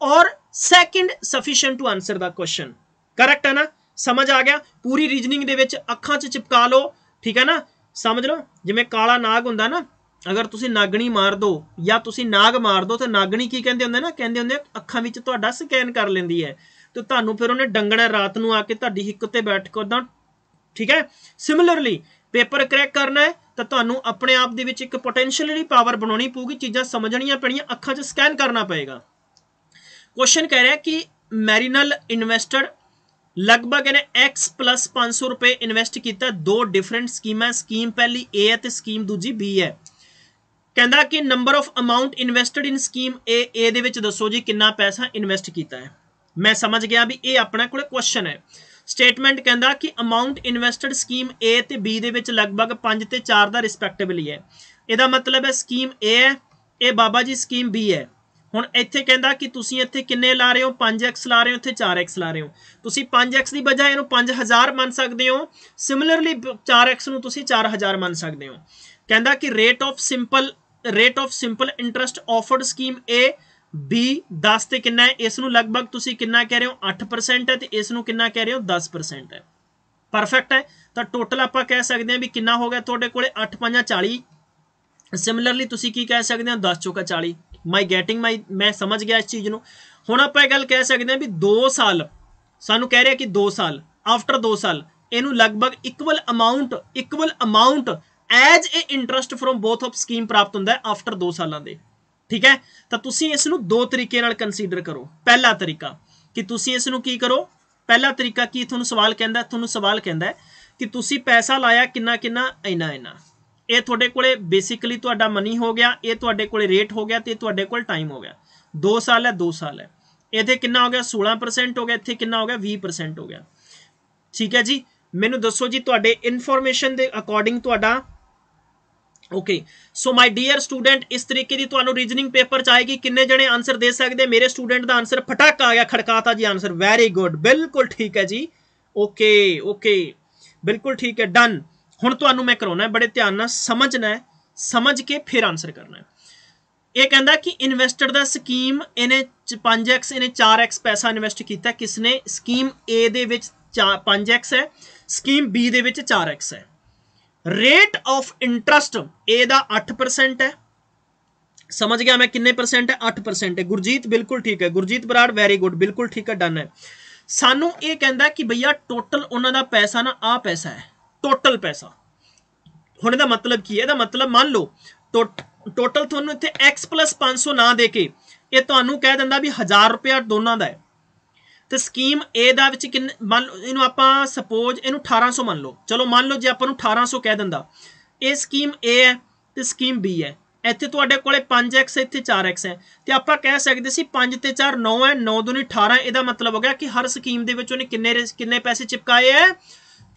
or second sufficient to answer the question correct ਹੈ ਨਾ ਸਮਝ ਆ ਗਿਆ ਪੂਰੀ ਰੀਜਨਿੰਗ ਦੇ ਵਿੱਚ ਅੱਖਾਂ 'ਚ ਚਿਪਕਾ ਲਓ ਠੀਕ ਹੈ ਨਾ ਸਮਝ ਲਓ ਜਿਵੇਂ ਕਾਲਾ ਨਾਗ ਹੁੰਦਾ ਨਾ ਅਗਰ ਤੁਸੀਂ ਨਾਗਣੀ ਮਾਰ ਦੋ ਜਾਂ ਤੁਸੀਂ ਨਾਗ ਮਾਰ ਦੋ ਤਾਂ ਨਾਗਣੀ ਕੀ ਕਹਿੰਦੇ ਹੁੰਦੇ ਨਾ ਕਹਿੰਦੇ ਹੁੰਦੇ ਅੱਖਾਂ ਵਿੱਚ ਤੁਹਾਡਾ ਸਕੈਨ ਕਰ ਲੈਂਦੀ ਹੈ ਤੇ ਤੁਹਾਨੂੰ ਫਿਰ ਉਹਨੇ ਡੰਗਣਾ ਰਾਤ ਨੂੰ ਆ ਕੇ ਤੁਹਾਡੀ ਹਿੱਕ ਤੇ ਬੈਠ ਕੇ ਉਦਾਂ ਠੀਕ ਹੈ ਸਿਮਿਲਰਲੀ ਪੇਪਰ ਕਰੈਕ ਕਰਨਾ ਹੈ ਤਾਂ ਤੁਹਾਨੂੰ ਆਪਣੇ ਆਪ ਦੇ ਵਿੱਚ ਇੱਕ ਪੋਟੈਂਸ਼ੀਅਲੀ ਪਾਵਰ ਬਣਾਉਣੀ ਪਊਗੀ ਚੀਜ਼ਾਂ ਸਮਝਣੀਆਂ ਪੈਣੀਆਂ ਅੱਖਾਂ 'ਚ ਸਕੈਨ ਕਰਨਾ ਪਏਗਾ ਕੁਐਸਚਨ ਕਹਿ ਰਿਹਾ ਕਿ ਮੈਰੀਨਲ ਇਨਵੈਸਟਰ ਲਗਭਗ ਇਹਨੇ x 500 ਰੁਪਏ ਇਨਵੈਸਟ ਕੀਤਾ ਦੋ ਡਿਫਰੈਂਟ ਸਕੀਮਾਂ ਸਕੀਮ ਪਹਿਲੀ A ਹੈ ਤੇ ਸਕੀਮ ਦੂਜੀ B ਹੈ ਕਹਿੰਦਾ ਕਿ number of amount invested in scheme A A ਦੇ ਵਿੱਚ ਦੱਸੋ ਜੀ ਕਿੰਨਾ ਪੈਸਾ ਇਨਵੈਸਟ ਕੀਤਾ ਹੈ ਮੈਂ ਸਮਝ ਗਿਆ ਵੀ ਇਹ ਆਪਣੇ ਕੋਲੇ ਕੁਐਸਚਨ ਹੈ ਸਟੇਟਮੈਂਟ ਕਹਿੰਦਾ ਕਿ ਅਮਾਉਂਟ ਇਨਵੈਸਟਡ ਸਕੀਮ A ਤੇ B ਦੇ ਵਿੱਚ ਲਗਭਗ 5 ਤੇ 4 ਦਾ ਰਿਸਪੈਕਟਿਵਲੀ ਹੈ ਇਹਦਾ ਮਤਲਬ ਹੈ ਸਕੀਮ A ਹੈ ਇਹ ਬਾਬਾ ਜੀ ਸਕੀਮ B ਹੈ ਹੁਣ ਇੱਥੇ ਕਹਿੰਦਾ ਕਿ ਤੁਸੀਂ ਇੱਥੇ ਕਿੰਨੇ ਲਾ ਰਹੇ ਹੋ 5x ਲਾ ਰਹੇ ਹੋ ਇੱਥੇ 4x ਲਾ ਰਹੇ ਹੋ ਤੁਸੀਂ 5x ਦੀ ਬਜਾਏ ਇਹਨੂੰ 5000 ਮੰਨ ਸਕਦੇ ਹੋ ਸਿਮਿਲਰਲੀ 4x ਨੂੰ ਤੁਸੀਂ 4000 ਮੰਨ ਸਕਦੇ ਹੋ ਕਹਿੰਦਾ ਕਿ rate of simple rate of simple interest offered scheme A B 10 ਤੇ ਕਿੰਨਾ ਹੈ ਇਸ ਨੂੰ ਲਗਭਗ ਤੁਸੀਂ ਕਿੰਨਾ ਕਹਿ ਰਹੇ ਹੋ 8% ਹੈ ਤੇ ਇਸ ਨੂੰ ਕਿੰਨਾ ਕਹਿ ਰਹੇ ਹੋ 10% ਹੈ ਪਰਫੈਕਟ ਹੈ ਤਾਂ ਟੋਟਲ ਆਪਾਂ ਕਹਿ ਸਕਦੇ ਹਾਂ ਵੀ ਕਿੰਨਾ ਹੋ ਗਿਆ ਤੁਹਾਡੇ ਕੋਲੇ 8 5 40 ਸਿਮਿਲਰਲੀ ਤੁਸੀਂ ਕੀ ਕਹਿ ਸਕਦੇ ਹੋ 10 ਚੋਕਾ 40 ਮਾਈ ਗੈਟਿੰਗ ਮਾਈ ਮੈਂ ਸਮਝ ਗਿਆ ਇਸ ਚੀਜ਼ ਨੂੰ ਹੁਣ ਆਪਾਂ ਇਹ ਗੱਲ ਕਹਿ ਸਕਦੇ ਹਾਂ ਵੀ 2 ਸਾਲ ਸਾਨੂੰ ਕਹਿ ਰਿਹਾ ਕਿ 2 ਸਾਲ ਆਫਟਰ 2 ਸਾਲ ਇਹਨੂੰ ਲਗਭਗ equal amount equal amount as a interest from both of scheme ਪ੍ਰਾਪਤ ਹੁੰਦਾ ਹੈ ਆਫਟਰ 2 ਸਾਲਾਂ ਦੇ ਠੀਕ ਹੈ ਤਾਂ ਤੁਸੀਂ ਇਸ ਨੂੰ ਦੋ ਤਰੀਕੇ ਨਾਲ ਕੰਸੀਡਰ ਕਰੋ ਪਹਿਲਾ ਤਰੀਕਾ ਕਿ ਤੁਸੀਂ ਇਸ ਨੂੰ ਕੀ ਕਰੋ ਪਹਿਲਾ ਤਰੀਕਾ ਕੀ ਤੁਹਾਨੂੰ ਸਵਾਲ ਕਹਿੰਦਾ ਤੁਹਾਨੂੰ ਸਵਾਲ ਕਹਿੰਦਾ ਹੈ ਕਿ ਤੁਸੀਂ ਪੈਸਾ ਲਾਇਆ ਕਿੰਨਾ ਕਿੰਨਾ ਇੰਨਾ ਇੰਨਾ ਇਹ ਤੁਹਾਡੇ ਕੋਲੇ ਬੇਸਿਕਲੀ ਤੁਹਾਡਾ ਮਨੀ ਹੋ ਗਿਆ ਇਹ ਤੁਹਾਡੇ ਕੋਲੇ ਰੇਟ ਹੋ ਗਿਆ ਤੇ ਤੁਹਾਡੇ ਕੋਲ ਟਾਈਮ ਹੋ ਗਿਆ 2 ਸਾਲ ਹੈ 2 ਸਾਲ ਹੈ ਇੱਥੇ ਕਿੰਨਾ ਹੋ ਗਿਆ 16% ਹੋ ਗਿਆ ਇੱਥੇ ਕਿੰਨਾ ਹੋ ਗਿਆ 20% ਹੋ ਗਿਆ ਠੀਕ ਹੈ ਜੀ ਮੈਨੂੰ ਦੱਸੋ ਜੀ ਤੁਹਾਡੇ ਇਨਫੋਰਮੇਸ਼ਨ ਦੇ ਅਕੋਰਡਿੰਗ ਤੁਹਾਡਾ okay so my dear student ਇਸ ਤਰੀਕੇ ਦੀ ਤੁਹਾਨੂੰ ਰੀਜਨਿੰਗ ਪੇਪਰ ਚ ਆਏਗੀ ਕਿੰਨੇ ਜਣੇ ਆਨਸਰ ਦੇ ਸਕਦੇ ਮੇਰੇ ਸਟੂਡੈਂਟ ਦਾ ਆਨਸਰ ਫਟਾਕ ਆ ਗਿਆ ਖੜਕਾਤਾ ਜੀ ਆਨਸਰ ਵੈਰੀ ਗੁੱਡ ਬਿਲਕੁਲ ਠੀਕ ਹੈ ਜੀ ਓਕੇ ਓਕੇ ਬਿਲਕੁਲ ਠੀਕ ਹੈ ਡਨ ਹੁਣ ਤੁਹਾਨੂੰ ਮੈਂ ਕਰਾਉਣਾ ਹੈ ਬੜੇ ਧਿਆਨ ਨਾਲ ਸਮਝਣਾ ਹੈ ਸਮਝ ਕੇ ਫਿਰ ਆਨਸਰ ਕਰਨਾ ਹੈ ਇਹ ਕਹਿੰਦਾ ਕਿ ਇਨਵੈਸਟਰ ਦਾ ਸਕੀਮ ਇਹਨੇ 5x ਇਹਨੇ 4x ਪੈਸਾ ਇਨਵੈਸਟ ਕੀਤਾ ਕਿਸਨੇ ਸਕੀਮ A ਦੇ ਵਿੱਚ 5x ਹੈ ਸਕੀਮ B ਦੇ ਵਿੱਚ 4x ਹੈ रेट ऑफ इंट्रस्ट ए अठ प्रसेंट है समझ गया मैं किन्ने परसेंट है अठ प्रसेंट है गुरजीत बिल्कुल ठीक है गुरजीत बराड वेरी गुड बिल्कुल ठीक है डन है सानू यह कहता कि भैया टोटल उन्होंने पैसा ना आ पैसा है टोटल पैसा हूँ यह मतलब की है मतलब मान लो टो टोटल थोड़ा इतने एक्स प्लस पांच सौ ना देकर यह तो कह दिता भी हज़ार रुपया दोनों का है ਤੇ ਸਕੀਮ A ਦਾ ਵਿੱਚ ਕਿੰਨ ਮੰਨ ਲਓ ਇਹਨੂੰ ਆਪਾਂ ਸਪੋਜ਼ ਇਹਨੂੰ 1800 ਮੰਨ ਲਓ ਚਲੋ ਮੰਨ ਲਓ ਜੇ ਆਪਾਂ ਨੂੰ 1800 ਕਹਿ ਦਿੰਦਾ ਇਹ ਸਕੀਮ A ਹੈ ਤੇ ਸਕੀਮ B ਹੈ ਇੱਥੇ ਤੁਹਾਡੇ ਕੋਲੇ 5x ਇੱਥੇ 4x ਹੈ ਤੇ ਆਪਾਂ ਕਹਿ ਸਕਦੇ ਸੀ 5 ਤੇ 4 9 ਹੈ 9 ਦੂਣੀ 18 ਇਹਦਾ ਮਤਲਬ ਹੋ ਗਿਆ ਕਿ ਹਰ ਸਕੀਮ ਦੇ ਵਿੱਚ ਉਹਨੇ ਕਿੰਨੇ ਕਿੰਨੇ ਪੈਸੇ ਚਿਪਕਾਏ ਹੈ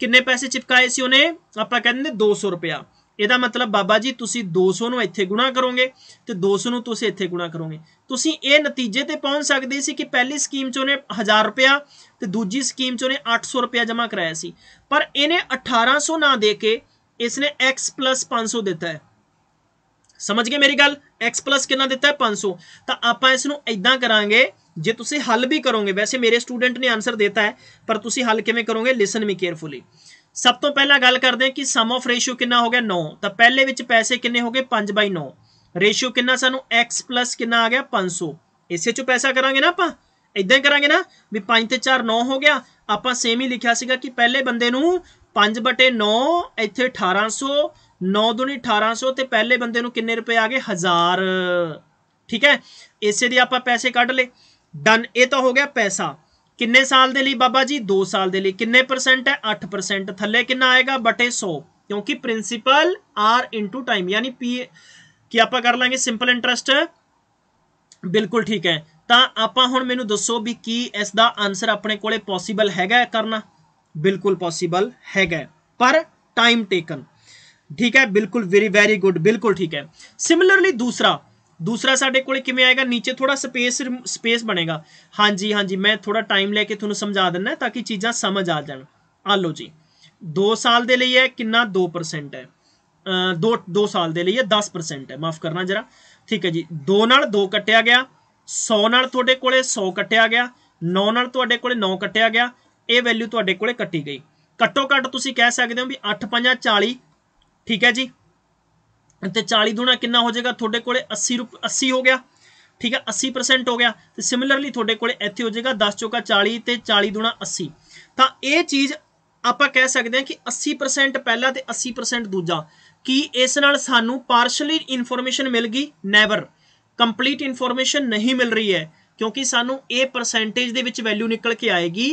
ਕਿੰਨੇ ਪੈਸੇ ਚਿਪਕਾਏ ਸੀ ਉਹਨੇ ਆਪਾਂ ਕਹਿੰਦੇ 200 ਰੁਪਿਆ यद मतलब बाबा जी तुम दो सौ इतने गुणा करोगे तो दो सौ इतने गुणा करोगे तो नतीजे पर पहुँच सकते कि पहली स्कीम चो उन्हें हज़ार रुपया तो दूजी स्कीम चो उन्हें अठ सौ रुपया जमा कराया पर इन्हें अठारह सौ ना दे के इसने एक्स प्लस पांच सौ दिता है समझ गए मेरी गल एक्स प्लस किन्ना दिता है पांच सौ तो आप इस करा जे तुम हल भी करोगे वैसे मेरे स्टूडेंट ने आंसर देता है पर तुम हल किमें करोगे लिसन मी केयरफुली सब तो पहला गल करते हैं कि सम ऑफ रेशियो कि हो गया नौ तो पहले पैसे किन्ने हो गए पांच बाई नौ रेशियो कि सू एक्स प्लस कि आ गया पांच सौ इसे चु पैसा करा ना आप इदा करा ना भी पांच तो चार नौ हो गया आप सेम ही लिखा कि पहले बंद बटे नौ इतने अठारह सौ नौ दुनी अठारह सौ तो पहले बंद कि रुपए आ गए हज़ार ठीक है इसे दी आप पैसे क्ड ले डन य तो हो गया पैसा किन्ने साल के लिए बाबा जी दो साल के लिए किन्ने परसेंट है अठ परसेंट थले कि आएगा बटे सौ क्योंकि प्रिंसीपल आर इन टू टाइम यानी पी कि आप कर लेंगे सिंपल इंट्रस्ट बिल्कुल ठीक है तो आप हम मैं दसो भी की इसका आंसर अपने को कोसीबल हैगा करना बिल्कुल पॉसीबल हैगा पर टाइम टेकन ठीक है बिल्कुल वेरी वेरी गुड बिल्कुल ठीक है सिमिलरली दूसरा दूसरा साढ़े को आएगा नीचे थोड़ा स्पेस स्पेस बनेगा हाँ जी हाँ जी मैं थोड़ा टाइम लेके थो समझा दिना ताकि चीज़ा समझ आ जाए आ लो जी दो साल के लिए है कि दो प्रसेंट है दो दो साल के लिए दस प्रसेंट है माफ़ करना जरा ठीक है जी दो दो कट्टिया गया सौ नोडे को सौ कट्टिया गया नौ नोडे को नौ कटिया गया यह वैल्यू थोड़े को कट्टी गई घट्टो घट्टी कह सकते हो भी अठ पाली ठीक है जी ਤੇ 40 ਦੁਣਾ ਕਿੰਨਾ ਹੋ ਜਾਏਗਾ ਤੁਹਾਡੇ ਕੋਲੇ 80 ਰੁਪਏ 80 ਹੋ ਗਿਆ ਠੀਕ ਹੈ 80% ਹੋ ਗਿਆ ਤੇ ਸਿਮਿਲਰਲੀ ਤੁਹਾਡੇ ਕੋਲੇ ਇੱਥੇ ਹੋ ਜਾਏਗਾ 10 ਚੋਕਾ 40 ਤੇ 40 ਦੁਣਾ 80 ਤਾਂ ਇਹ ਚੀਜ਼ ਆਪਾਂ ਕਹਿ ਸਕਦੇ ਹਾਂ ਕਿ 80% ਪਹਿਲਾ ਤੇ 80% ਦੂਜਾ ਕੀ ਇਸ ਨਾਲ ਸਾਨੂੰ ਪਾਰਸ਼ਲੀ ਇਨਫੋਰਮੇਸ਼ਨ ਮਿਲ ਗਈ ਨੈਵਰ ਕੰਪਲੀਟ ਇਨਫੋਰਮੇਸ਼ਨ ਨਹੀਂ ਮਿਲ ਰਹੀ ਹੈ ਕਿਉਂਕਿ ਸਾਨੂੰ ਇਹ ਪਰਸੈਂਟੇਜ ਦੇ ਵਿੱਚ ਵੈਲਿਊ ਨਿਕਲ ਕੇ ਆਏਗੀ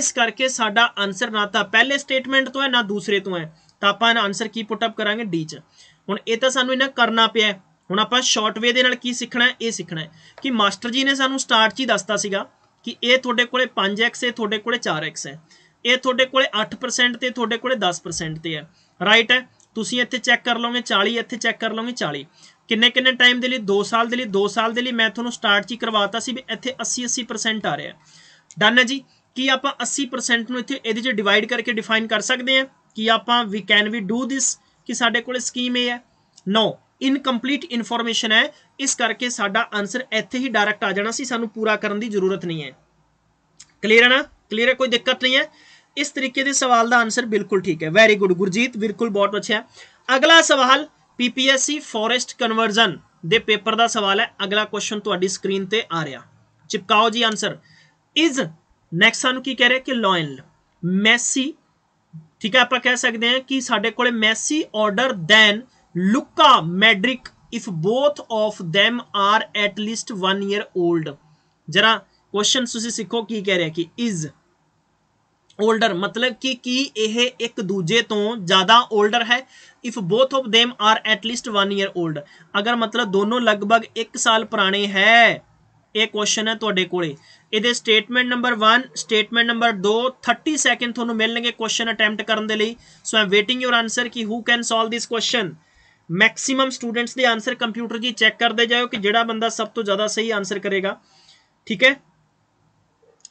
ਇਸ ਕਰਕੇ ਸਾਡਾ ਆਨਸਰ ਨਾ ਤਾਂ ਪਹਿਲੇ ਸਟੇਟਮੈਂਟ ਤੋਂ ਹੈ ਨਾ ਦੂਸਰੇ ਤੋਂ ਹੈ ਤਾਂ ਆਪਾਂ ਇਹਨਾਂ ਆਨਸਰ ਕੀ ਪੁੱਟ ਅਪ ਕਰਾਂਗੇ ਡੀ ਚ ਹੁਣ ਇਹ ਤਾਂ ਸਾਨੂੰ ਇਹਨਾਂ ਕਰਨਾ ਪਿਆ ਹੁਣ ਆਪਾਂ ਸ਼ਾਰਟ ਵੇ ਦੇ ਨਾਲ ਕੀ ਸਿੱਖਣਾ ਹੈ ਇਹ ਸਿੱਖਣਾ ਹੈ ਕਿ ਮਾਸਟਰ ਜੀ ਨੇ ਸਾਨੂੰ ਸਟਾਰਟ 'ਚ ਹੀ ਦੱਸਤਾ ਸੀਗਾ ਕਿ ਇਹ ਤੁਹਾਡੇ ਕੋਲੇ 5x ਹੈ ਤੁਹਾਡੇ ਕੋਲੇ 4x ਹੈ ਇਹ ਤੁਹਾਡੇ ਕੋਲੇ 8% ਤੇ ਤੁਹਾਡੇ ਕੋਲੇ 10% ਤੇ ਹੈ ਰਾਈਟ ਹੈ ਤੁਸੀਂ ਇੱਥੇ ਚੈੱਕ ਕਰ ਲਓਗੇ 40 ਇੱਥੇ ਚੈੱਕ ਕਰ ਲਓਗੇ 40 ਕਿੰਨੇ ਕਿੰਨੇ ਟਾਈਮ ਦੇ ਲਈ 2 ਸਾਲ ਦੇ ਲਈ 2 ਸਾਲ ਦੇ ਲਈ ਮੈਂ ਤੁਹਾਨੂੰ ਸਟਾਰਟ 'ਚ ਹੀ ਕਰਵਾਤਾ ਸੀ ਵੀ ਇੱਥੇ 80 80% ਆ ਰਿਹਾ ਡਨ ਹੈ ਜੀ ਕੀ ਆਪਾਂ 80% ਨੂੰ ਇੱਥੇ ਇਹਦੇ 'ਚ ਡਿਵਾਈਡ ਕਰਕੇ ਡਿਫਾਈਨ ਕਰ ਸਕਦੇ ਹਾਂ ਕਿ ਆਪਾਂ ਵੀ ਕੈਨ ਵੀ ਡੂ ਥਿਸ कि साढ़े कोम यह है नो इनकंप्लीट इनफॉर्मेसन है इस करके सांसर इतने ही डायरैक्ट आ जाना सूँ पूरा करने की जरूरत नहीं है क्लीयर है ना क्लीयर है कोई दिक्कत नहीं है इस तरीके के सवाल का आंसर बिल्कुल ठीक है वैरी गुड गुरजीत बिल्कुल बहुत अच्छा अगला सवाल P P S C forest conversion दे पेपर का सवाल है अगला क्वेश्चन थोड़ी तो स्क्रीन पर आ रहा चिपकाओ जी आंसर इज नैक्सट सू की कह रहे कि लॉयल मैसी ठीक है आप कह सकते हैं कि साढ़े को Messi older than Luka Modric if both of them are at least one year old जरा क्वेश्चन सीखो की कह रहे हैं कि इज ओल्डर मतलब कि की यह एक दूजे तो ज्यादा ओल्डर है if both of them are at least one year old अगर मतलब दोनों लगभग एक साल पुराने हैं ਇਹ ਕੁਐਸਚਨ ਹੈ ਤੁਹਾਡੇ ਕੋਲੇ ਇਹਦੇ statement number 1 statement number 2 30 second ਤੁਹਾਨੂੰ ਮਿਲਣਗੇ ਕੁਐਸਚਨ ਅਟੈਂਪਟ ਕਰਨ ਦੇ ਲਈ ਸੋ ਆਮ ਵੇਟਿੰਗ ਯੋਰ ਆਨਸਰ ਕਿ who can solve this question maximum students ਦੇ ਆਨਸਰ ਕੰਪਿਊਟਰ ਜੀ ਚੈੱਕ ਕਰਦੇ ਜਾਓ ਕਿ ਜਿਹੜਾ ਬੰਦਾ ਸਭ ਤੋਂ ਜ਼ਿਆਦਾ ਸਹੀ ਆਨਸਰ ਕਰੇਗਾ ਠੀਕ ਹੈ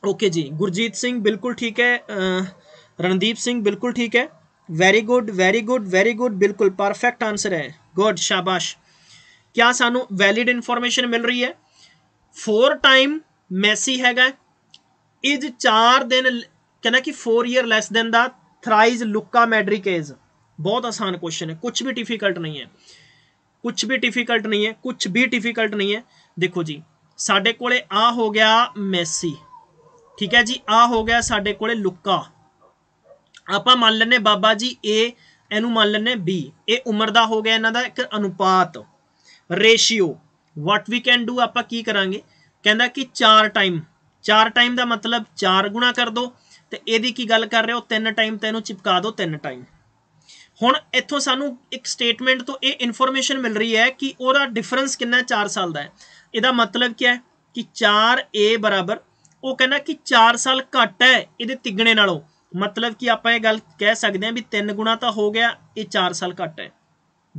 ਓਕੇ ਜੀ ਗੁਰਜੀਤ ਸਿੰਘ ਬਿਲਕੁਲ ਠੀਕ ਹੈ ਰਣਦੀਪ ਸਿੰਘ ਬਿਲਕੁਲ ਠੀਕ ਹੈ very good very good very good ਬਿਲਕੁਲ ਪਰਫੈਕਟ ਆਨਸਰ ਹੈ ਗੁੱਡ ਸ਼ਾਬਾਸ਼ क्या सानू वैलिड इन्फॉर्मेशन मिल रही है फोर टाइम मैसी ਹੈਗਾ इज चार दिन कहना कि four year less than the Luka Modric age बहुत आसान क्वेश्चन है कुछ भी डिफिकल्ट नहीं है कुछ भी डिफिकल्ट नहीं है कुछ भी डिफिकल्ट नहीं है देखो जी साढ़े को हो गया मैसी ठीक है जी आ हो गया साढ़े को लुका आप मान लें बाबा जी ए मान लें बी ए उम्र ਉਮਰ हो गया इन्हों का एक अनुपात ratio what we can do ਆਪਾਂ ਕੀ ਕਰਾਂਗੇ ਕਹਿੰਦਾ ਕਿ 4 ਟਾਈਮ 4 ਟਾਈਮ ਦਾ ਮਤਲਬ 4 ਗੁਣਾ ਕਰ ਦੋ ਤੇ ਇਹਦੀ ਕੀ ਗੱਲ ਕਰ ਰਹੇ ਹੋ 3 ਟਾਈਮ ਤੇ ਇਹਨੂੰ ਚਿਪਕਾ ਦਿਓ 3 ਟਾਈਮ ਹੁਣ ਇੱਥੋਂ ਸਾਨੂੰ ਇੱਕ ਸਟੇਟਮੈਂਟ ਤੋਂ ਇਹ ਇਨਫੋਰਮੇਸ਼ਨ ਮਿਲ ਰਹੀ ਹੈ ਕਿ ਉਹਦਾ ਡਿਫਰੈਂਸ ਕਿੰਨਾ ਹੈ 4 ਸਾਲ ਦਾ ਹੈ ਇਹਦਾ ਮਤਲਬ ਕੀ ਹੈ ਕਿ 4a ਬਰਾਬਰ ਉਹ ਕਹਿੰਦਾ ਕਿ 4 ਸਾਲ ਘੱਟ ਹੈ ਇਹਦੇ ਤਿੱਗਣੇ ਨਾਲੋਂ ਮਤਲਬ ਕਿ ਆਪਾਂ ਇਹ ਗੱਲ ਕਹਿ ਸਕਦੇ ਹਾਂ ਵੀ 3 ਗੁਣਾ ਤਾਂ ਹੋ ਗਿਆ ਇਹ 4 ਸਾਲ ਘੱਟ ਹੈ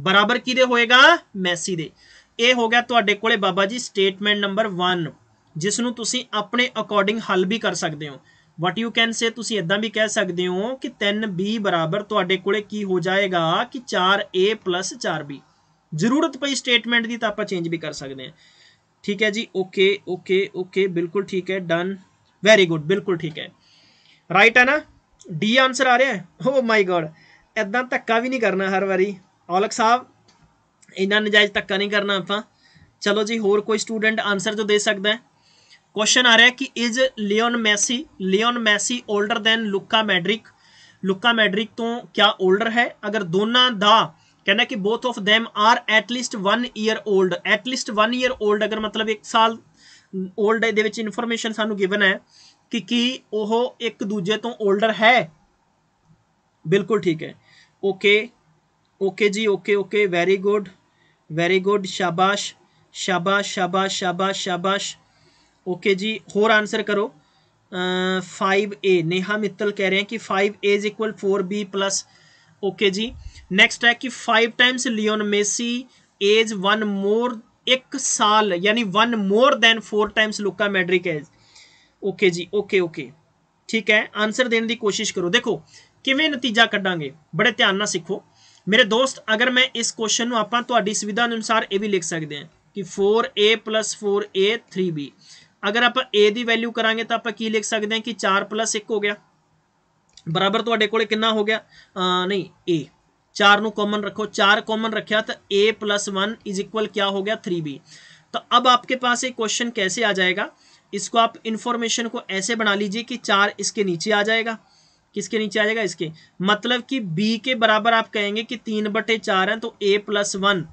ਬਰਾਬਰ ਕਿਹਦੇ ਹੋਏਗਾ ਮੈਸੀ ਦੇ ਇਹ ਹੋ ਗਿਆ ਤੁਹਾਡੇ ਕੋਲੇ ਬਾਬਾ ਜੀ ਸਟੇਟਮੈਂਟ ਨੰਬਰ 1 ਜਿਸ ਨੂੰ ਤੁਸੀਂ ਆਪਣੇ ਅਕੋਰਡਿੰਗ ਹੱਲ ਵੀ ਕਰ ਸਕਦੇ ਹੋ ਵਾਟ ਯੂ ਕੈਨ ਸੇ ਤੁਸੀਂ ਇਦਾਂ ਵੀ ਕਹਿ ਸਕਦੇ ਹੋ ਕਿ 3b ਬਰਾਬਰ ਤੁਹਾਡੇ ਕੋਲੇ ਕੀ ਹੋ ਜਾਏਗਾ ਕਿ 4a 4b ਜ਼ਰੂਰਤ ਪਈ ਸਟੇਟਮੈਂਟ ਦੀ ਤਾਂ ਆਪਾਂ ਚੇਂਜ ਵੀ ਕਰ ਸਕਦੇ ਹਾਂ ਠੀਕ ਹੈ ਜੀ ਓਕੇ ਓਕੇ ਓਕੇ ਬਿਲਕੁਲ ਠੀਕ ਹੈ ਡਨ ਵੈਰੀ ਗੁੱਡ ਬਿਲਕੁਲ ਠੀਕ ਹੈ ਰਾਈਟ ਹੈ ਨਾ ਡੀ ਆਨਸਰ ਆ ਰਿਹਾ ਹੈ ਓ ਮਾਈ ਗॉड ਇਦਾਂ ਧੱਕਾ ਵੀ ਨਹੀਂ ਕਰਨਾ ਹਰ ਵਾਰੀ ਔਲਕ ਸਾਹਿਬ ਇਹਨਾਂ नजायज धक्का नहीं करना ਆਪਾਂ चलो जी ਹੋਰ ਕੋਈ ਸਟੂਡੈਂਟ ਆਨਸਰ ਜੋ ਦੇ ਸਕਦਾ ਹੈ क्वेश्चन आ रहा है कि is Leon Messi Leon Messi older than Luka Modric Luka Modric तो क्या ओल्डर है अगर दोनों दा कहना कि both of them are at least one year old at least one year old अगर मतलब एक साल ओल्ड ये इनफॉर्मेशन सू गिवन है कि की वह एक दूजे तो ओल्डर है बिल्कुल ठीक है ओके ओके जी okay okay very good very good शाबाश शाबाश शाबाश शाबाश शाबाश ओके जी होर आंसर करो फाइव ए नेहा मित्तल कह रहे हैं कि five A is equal four B plus okay जी नेक्स्ट है कि five times Leon Messi age one more एक साल यानी one more then four times Luka Modric age okay जी ओके ओके ठीक है आंसर देने की कोशिश करो देखो किमें नतीजा कढ़ांगे बड़े ध्यान ना सीखो मेरे दोस्त अगर मैं इस क्वेश्चन आप सुविधा अनुसार ये भी लिख सकते हैं कि four A plus four A three B अगर आप ए वैल्यू करा तो आप लिख सकते हैं कि चार प्लस एक हो गया बराबर थोड़े तो को हो गया आ, नहीं ए चार कॉमन रखो चार कॉमन रखा तो A plus one is equal क्या हो गया थ्री बी तो अब आपके पास एक क्वेश्चन कैसे आ जाएगा इसको आप इंफॉर्मेशन को ऐसे बना लीजिए कि चार इसके नीचे आ जाएगा किसके नीचे आ जाएगा इसके मतलब कि बी के बराबर आप कहेंगे कि तीन बटे चार है तो A plus one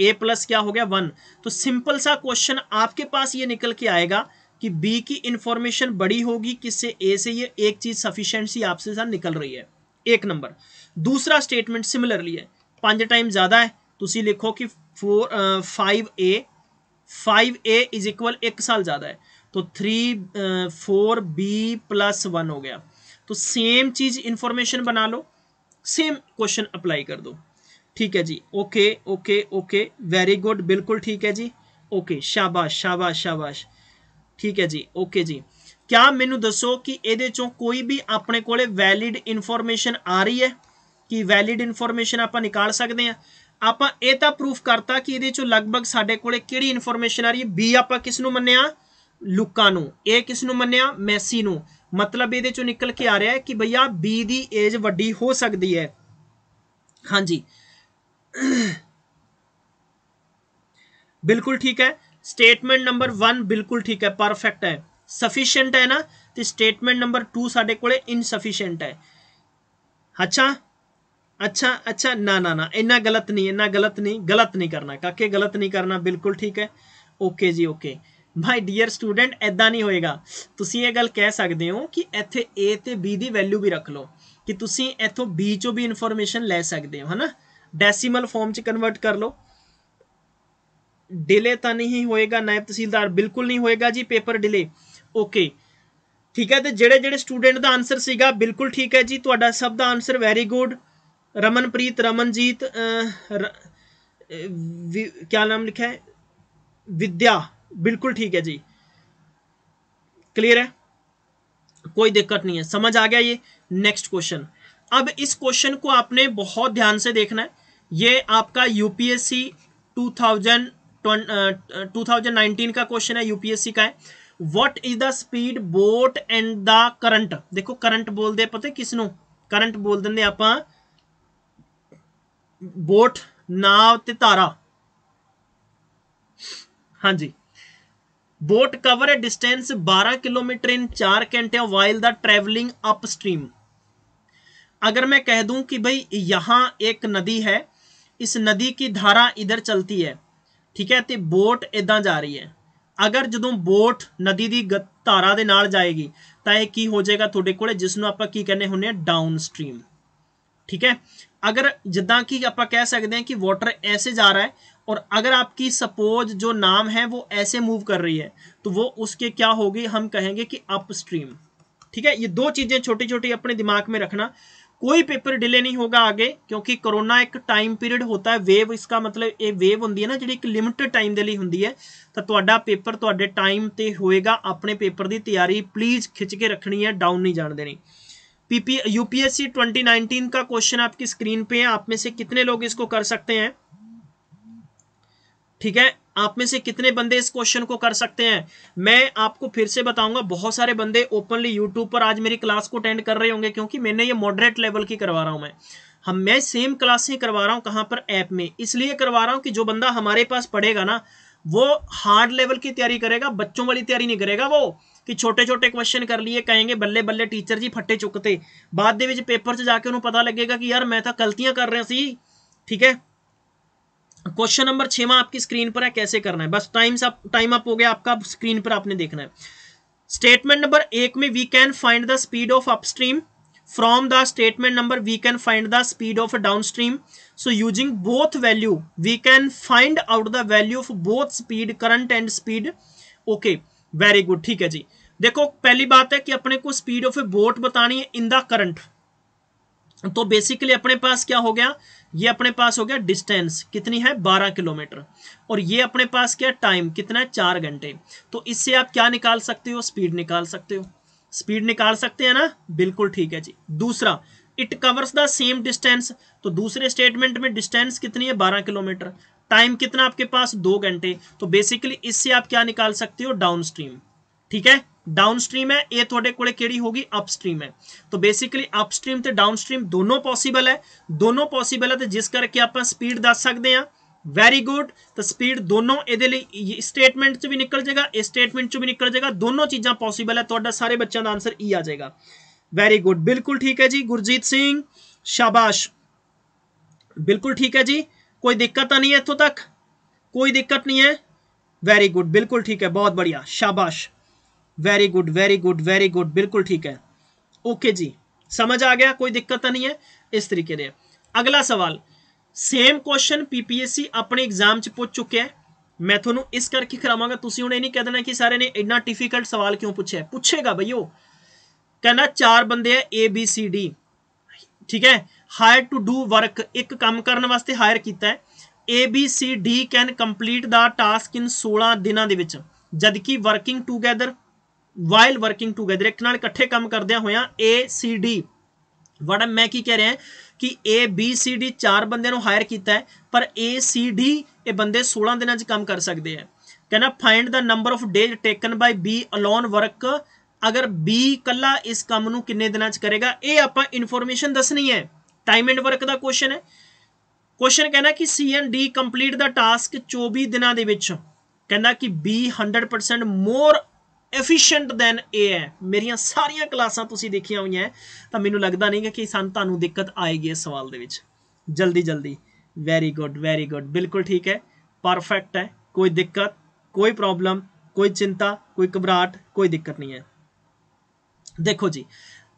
A plus क्या हो गया वन तो सिंपल सा क्वेश्चन आपके पास ये निकल के आएगा कि बी की इंफॉर्मेशन बड़ी होगी किससे ए से ये एक चीज सफिशियंसी आपसे निकल रही है एक नंबर दूसरा स्टेटमेंट सिमिलरली है पांच टाइम ज़्यादा है तो उसी लिखो कि four five A five A is equal एक साल ज़्यादा है तो three four B plus one हो गया तो सेम चीज इंफॉर्मेशन बना लो सेम क्वेश्चन अप्लाई कर दो ठीक है जी okay okay okay very good बिल्कुल ठीक है जी ओके शाबाश शाबाश शाबाश ठीक है जी ओके जी क्या मैनू दसो कि ए कोई भी अपने को वैलिड इनफॉर्मेशन आ रही है कि वैलिड इनफॉर्मेशन आप निकाल सकते हैं आप प्रूफ करता कि ये लगभग साढ़े को इनफॉर्मेशन आ रही है बी आप किसान मनिया लुकू ए किसान मनिया मैसी मतलब ये निकल के आ रहा है कि भैया बी की एज वी हो सकती है हाँ जी बिल्कुल ठीक है स्टेटमेंट नंबर वन बिल्कुल ठीक है परफेक्ट है सफिशियंट है ना तो स्टेटमेंट नंबर टू साढ़े को इनसफिशियंट है अच्छा अच्छा अच्छा ना ना ना इन्ना गलत नहीं इन्ना गलत नहीं गलत नहीं करना काके गलत नहीं करना बिल्कुल ठीक है ओके जी ओके ਮਾਈ ਡੀਅਰ ਸਟੂਡੈਂਟ ਐਦਾਂ ਨਹੀਂ ਹੋਏਗਾ ਤੁਸੀਂ ਇਹ ਗੱਲ ਕਹਿ ਸਕਦੇ ਹੋ ਕਿ ਇੱਥੇ a ਤੇ b ਦੀ भी रख लो कि तुम इतों बी चो भी इनफॉरमेसन ले सकते हो है ना ਡੈਸੀਮਲ फॉर्म च कन्वर्ट कर लो डिले तो नहीं होएगा नायब तहसीलदार बिल्कुल नहीं होएगा जी पेपर डिले ओके ठीक है तो जोड़े जोड़े स्टूडेंट का आंसर सगा बिल्कुल ठीक है जी थोड़ा सब का answer very good Ramanpreet Ramanjeet र, र, क्या नाम लिखा है विद्या बिल्कुल ठीक है जी क्लियर है कोई दिक्कत नहीं है समझ आ गया ये नेक्स्ट क्वेश्चन अब इस क्वेश्चन को आपने बहुत ध्यान से देखना है ये आपका यूपीएससी 2000 2019 का क्वेश्चन है यूपीएससी का है what is the speed boat and the current देखो करंट बोलते पता किसनों करंट बोल देंगे आप बोट नाव तारा हाँ जी boat cover a distance 12 kilometre in चार घंटे वाइल द ट्रेवलिंग अपस्ट्रीम अगर मैं कह दूं कि भाई यहां एक नदी है इस नदी की धारा इधर चलती है ठीक है तो बोट इदा जा रही है अगर जो बोट नदी की धारा के नाल जाएगी तो यह की हो जाएगा थोड़े को जिसनों आप कहने होंगे डाउन स्ट्रीम ठीक है अगर जिदा कि आप कह सकते हैं कि वॉटर ऐसे जा रहा है और अगर आपकी सपोज जो नाम है वो ऐसे मूव कर रही है तो वो उसके क्या होगी हम कहेंगे कि अपस्ट्रीम ठीक है ये दो चीज़ें छोटी छोटी अपने दिमाग में रखना कोई पेपर डिले नहीं होगा आगे क्योंकि कोरोना एक टाइम पीरियड होता है वेव इसका मतलब ये वेव होंगी है ना जी एक लिमिटेड टाइम के लिए होंगी है तो थोड़ा पेपर थोड़े टाइम पर होएगा अपने पेपर की तैयारी प्लीज खिंच के रखनी है डाउन नहीं जान देनी पीपी यूपीएससी 2019 का क्वेश्चन आपकी स्क्रीन पे है आप में से कितने लोग इसको कर सकते हैं ठीक है आप में से कितने बंदे इस क्वेश्चन को कर सकते हैं मैं आपको फिर से बताऊंगा बहुत सारे बंदे ओपनली यूट्यूब पर आज मेरी क्लास को अटेंड कर रहे होंगे क्योंकि मैंने ये मॉडरेट लेवल की करवा रहा हूं मैं हम मैं सेम क्लासें करवा रहा हूं कहां पर ऐप में इसलिए करवा रहा हूं कि जो बंदा हमारे पास पढ़ेगा ना वो हार्ड लेवल की तैयारी करेगा बच्चों वाली तैयारी नहीं करेगा वो कि छोटे छोटे क्वेश्चन कर लिए कहेंगे बल्ले बल्ले टीचर जी फटे चुकते बाद पेपर से जाके उन्हें पता लगेगा कि यार मैं तो गलतियां कर रहा सी ठीक है क्वेश्चन नंबर छमा आपकी स्क्रीन पर है कैसे करना है बस टाइम अप टाइम अप हो गया आपका स्क्रीन पर आपने देखना है स्टेटमेंट नंबर एक में we can find the speed of upstream from the statement number we can find the speed of downstream so using both value we can find out the value of both speed current and speed okay very good ठीक है जी देखो पहली बात है कि अपने को स्पीड ऑफ ए बोट बतानी है इन द करंट तो बेसिकली अपने पास क्या हो गया ये अपने पास हो गया डिस्टेंस कितनी है बारह किलोमीटर और ये अपने पास क्या टाइम कितना है चार घंटे तो इससे आप क्या निकाल सकते हो स्पीड निकाल सकते हो स्पीड निकाल सकते हैं ना बिल्कुल ठीक है जी दूसरा it covers the same distance तो दूसरे स्टेटमेंट में डिस्टेंस कितनी है बारह किलोमीटर टाइम कितना आपके पास दो घंटे तो बेसिकली इससे आप क्या निकाल सकते हो डाउन स्ट्रीम ठीक है डाउन स्ट्रीम है ये थोड़े को होगी अपस्ट्रीम है तो बेसिकली अपस्ट्रीम तो डाउन स्ट्रीम दोनों पॉसीबल है दोनों पॉसीबल है तो जिस करके आप स्पीड दस सकते हैं वैरी गुड तो स्पीड दोनों ये स्टेटमेंट च भी निकल जाएगा इस स्टेटमेंट चु भी निकल जाएगा दोनों चीज़ा पॉसीबल है तो सारे बच्चों का आंसर ई आ जाएगा वैरी गुड बिल्कुल ठीक है जी गुरजीत सिंह शाबाश बिल्कुल ठीक है जी कोई दिक्कत तो नहीं है इतों तक कोई दिक्कत नहीं है वैरी गुड बिल्कुल ठीक है बहुत बढ़िया शाबाश very good very good very good बिल्कुल ठीक है ओके okay जी समझ आ गया कोई दिक्कत तो नहीं है इस तरीके से अगला सवाल सेम क्वेश्चन पीपीएससी अपने एग्जाम च पूछ चुके हैं मैं थोनों इस करके खिलावगा तुम हूँ यही कह देना कि सारे ने इना डिफिकल्ट सवाल क्यों पूछे पूछेगा भैयो कहना चार बंदे है ए बी सी डी ठीक है हायर टू डू वर्क एक काम करने वास्ते हायर किया है A B C D can complete the task in सोलह दिनों जबकि working together while working together एक कट्ठे काम करद हो सी डी वट मैं की कह रहा है कि ए बी सी डी चार बंद हायर किया पर ए सी डी ए बंद सोलह दिन काम कर सकते हैं कहना find the number of days taken by B alone work अगर बी कला इस काम किन्ने दिन करेगा ये आप इनफोरमेन दसनी है टाइम एंड वर्क का क्वेश्चन है क्वेश्चन कहना कि C and D complete the task चौबीस दिन कहना कि B hundred percent more efficient than A है मेरिया सारिया क्लासा देखिया हुई हैं तो मैं लगता नहीं है कि सू दिक्कत आएगी इस सवाल के जल्दी जल्दी वेरी गुड वैरी गुड बिल्कुल ठीक है परफेक्ट है कोई दिक्कत कोई प्रॉब्लम कोई चिंता कोई घबराहट कोई दिक्कत नहीं है देखो जी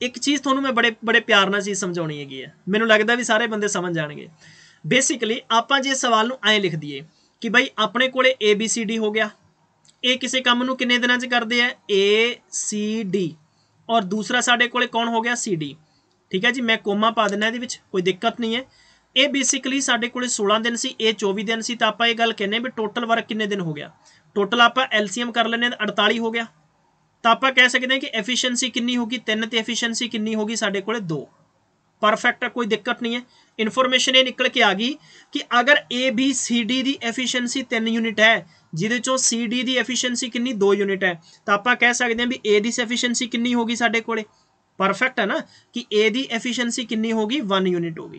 एक चीज़ थोनों मैं बड़े बड़े प्यार चीज़ समझा हैगी है मैं लगता भी सारे बंदे समझ आएंगे बेसिकली आप जो सवाल ए लिख दिए कि भाई अपने को बी सी डी हो गया ਇਹ ਕਿਸੇ ਕੰਮ ਨੂੰ ਕਿੰਨੇ ਦਿਨਾਂ 'ਚ ਕਰਦੇ ਆ ਏ ਸੀ ਡੀ ਔਰ ਦੂਸਰਾ ਸਾਡੇ ਕੋਲੇ ਕੌਣ ਹੋ ਗਿਆ ਸੀ ਡੀ ਠੀਕ ਹੈ ਜੀ ਮੈਂ ਕੋਮਾ ਪਾ ਦਿੰਦਾ ਇਹਦੇ ਵਿੱਚ ਕੋਈ ਦਿੱਕਤ ਨਹੀਂ ਹੈ ਇਹ ਬੇਸਿਕਲੀ ਸਾਡੇ ਕੋਲੇ 16 ਦਿਨ ਸੀ ਇਹ 24 ਦਿਨ ਸੀ ਤਾਂ ਆਪਾਂ ਇਹ ਗੱਲ ਕਹਿੰਨੇ ਵੀ ਟੋਟਲ ਵਰਕ ਕਿੰਨੇ ਦਿਨ ਹੋ ਗਿਆ ਟੋਟਲ ਆਪਾਂ ਐਲਸੀਐਮ ਕਰ ਲੈਨੇ 48 ਹੋ ਗਿਆ ਤਾਂ ਆਪਾਂ ਕਹਿ ਸਕਦੇ ਹਾਂ ਕਿ ਐਫੀਸ਼ੀਐਂਸੀ ਕਿੰਨੀ ਹੋਗੀ 3 ਤੇ ਐਫੀਸ਼ੀਐਂਸੀ ਕਿੰਨੀ ਹੋਗੀ ਸਾਡੇ ਕੋਲੇ 2 ਪਰਫੈਕਟ ਹੈ ਕੋਈ ਦਿੱਕਤ ਨਹੀਂ ਹੈ ਇਨਫੋਰਮੇਸ਼ਨ ਇਹ ਨਿਕਲ ਕੇ ਆ ਗਈ ਕਿ ਅਗਰ ਏ ਬੀ ਸੀ ਡੀ ਦੀ ਐਫੀਸ਼ੀਐਂਸੀ 3 ਯੂਨਿਟ ਹੈ ਜਿਹਦੇ ਚੋਂ CD ਦੀ ਐਫੀਸ਼ੀਐਂਸੀ कि 2 ਯੂਨਿਟ ਹੈ ਤਾਂ ਆਪਾਂ ਕਹਿ ਸਕਦੇ ਹਾਂ ਵੀ A ਦੀ ਐਫੀਸ਼ੀਐਂਸੀ ਕਿੰਨੀ ਹੋਗੀ ਸਾਡੇ ਕੋਲੇ ਪਰਫੈਕਟ है ना कि ए ਦੀ एफिशियंसी कि होगी वन यूनिट होगी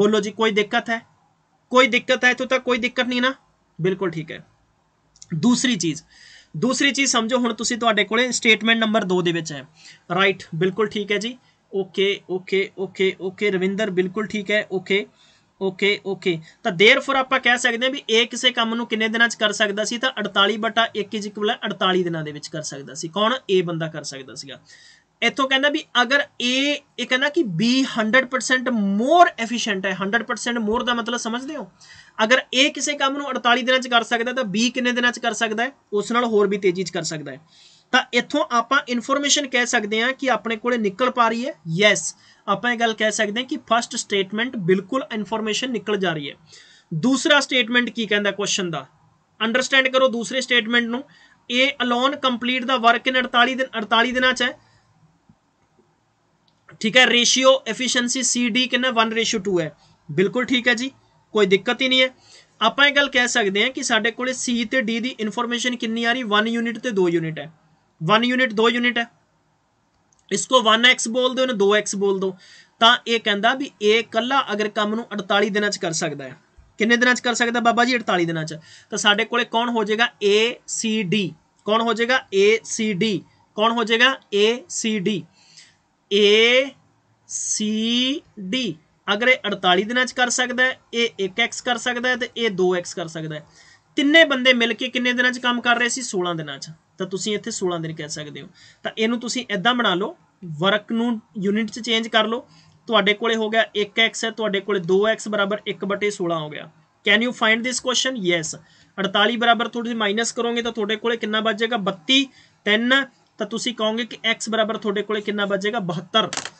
बोलो जी कोई दिक्कत है कोई दिक्कत है तो तक कोई दिक्कत नहीं ना बिल्कुल ठीक है दूसरी चीज दूसरी चीज समझो हूँ तुम तो को स्टेटमेंट नंबर दो है राइट बिल्कुल ठीक है जी okay okay okay okay Ravinder बिल्कुल ठीक है ओके ओके ओके तो देर फोर आप कह सकते हैं भी ए किसी काम किन्ने दिन कर सकता सी तो अड़ताली बटा एक इज इक्वल अड़ताली दिन के कर सकता सी कौन ए बंदा कर सकता सतों कहना भी अगर ए कहना कि B hundred percent more efficient है हंड्रड परसेंट मोर का मतलब समझते हो अगर ए किसी काम अड़ताली दिन कर सकता तो बी कि दिन कर सकता है उस होर भी तेजी कर सकता है तो इतों आप इनफोरमेन कह सकते हैं कि अपने को निकल पा रही है यस ਆਪਾਂ ਇਹ ਗੱਲ ਕਹਿ ਸਕਦੇ ਹਾਂ ਕਿ ਫਸਟ ਸਟੇਟਮੈਂਟ ਬਿਲਕੁਲ ਇਨਫੋਰਮੇਸ਼ਨ ਨਿਕਲ ਜਾ ਰਹੀ ਹੈ ਦੂਸਰਾ ਸਟੇਟਮੈਂਟ ਕੀ ਕਹਿੰਦਾ ਕੁਐਸਚਨ ਦਾ ਅੰਡਰਸਟੈਂਡ ਕਰੋ ਦੂਸਰੇ ਸਟੇਟਮੈਂਟ ਨੂੰ ਇਹ alone complete the work in 48 ਦਿਨ 48 ਦਿਨਾਂ ਚ ਹੈ ठीक है रेशियो एफिशिएंसी सी डी कितना वन रेशियो टू है बिल्कुल ठीक है जी कोई दिक्कत ही नहीं है आप गल कह सकते हैं कि साढ़े को सी तो डी की इनफॉर्मेशन कि आ रही वन यूनिट तो दो यूनिट है वन यूनिट दो यूनिट है इसको 1x ਬੋਲ ਦਿਓ ਇਹਨੂੰ 2x ਬੋਲ ਦਿਓ ਤਾਂ ਇਹ ਕਹਿੰਦਾ ਵੀ ਇਹ ਕੱਲਾ ਅਗਰ ਕੰਮ ਨੂੰ 48 ਦਿਨਾਂ 'ਚ ਕਰ ਸਕਦਾ ਹੈ ਕਿੰਨੇ ਦਿਨਾਂ 'ਚ ਕਰ ਸਕਦਾ ਬਾਬਾ ਜੀ 48 ਦਿਨਾਂ 'ਚ ਤਾਂ ਸਾਡੇ ਕੋਲੇ ਕੌਣ ਹੋ ਜਾਏਗਾ A C D ਕੌਣ ਹੋ ਜਾਏਗਾ A C D ਕੌਣ ਹੋ ਜਾਏਗਾ A C D A C D ਅਗਰ ਇਹ 48 ਦਿਨਾਂ 'ਚ ਕਰ ਸਕਦਾ ਹੈ ਇਹ 1x ਕਰ ਸਕਦਾ ਹੈ ਤੇ ਇਹ 2x ਕਰ ਸਕਦਾ ਹੈ ਤਿੰਨੇ ਬੰਦੇ ਮਿਲ ਕੇ ਕਿੰਨੇ ਦਿਨਾਂ 'ਚ ਕੰਮ ਕਰ ਰਹੇ ਸੀ 16 ਦਿਨਾਂ 'ਚ ਤਾਂ ਤੁਸੀਂ ਇੱਥੇ 16 ਦਿਨ ਕਹਿ ਸਕਦੇ ਹੋ ਤਾਂ ਇਹਨੂੰ ਤੁਸੀਂ ਇਦਾਂ ਬਣਾ ਲਓ ਵਰਕ ਨੂੰ ਯੂਨਿਟ 'ਚ ਚੇਂਜ ਕਰ ਲਓ ਤੁਹਾਡੇ ਕੋਲੇ ਹੋ ਗਿਆ 1x ਹੈ ਤੁਹਾਡੇ ਕੋਲੇ 2x 1/16 ਹੋ ਗਿਆ can you find this question yes 48 ਬਰਾਬਰ ਥੋੜੀ ਜਿਹੀ ਮਾਈਨਸ ਕਰੋਗੇ ਤਾਂ ਤੁਹਾਡੇ ਕੋਲੇ ਕਿੰਨਾ ਬਚ ਜਾਏਗਾ 32 3 ਤਾਂ ਤੁਸੀਂ ਕਹੋਗੇ ਕਿ x ਬਰਾਬਰ ਤੁਹਾਡੇ ਕੋਲੇ ਕਿੰਨਾ ਬਚ ਜਾਏਗਾ 72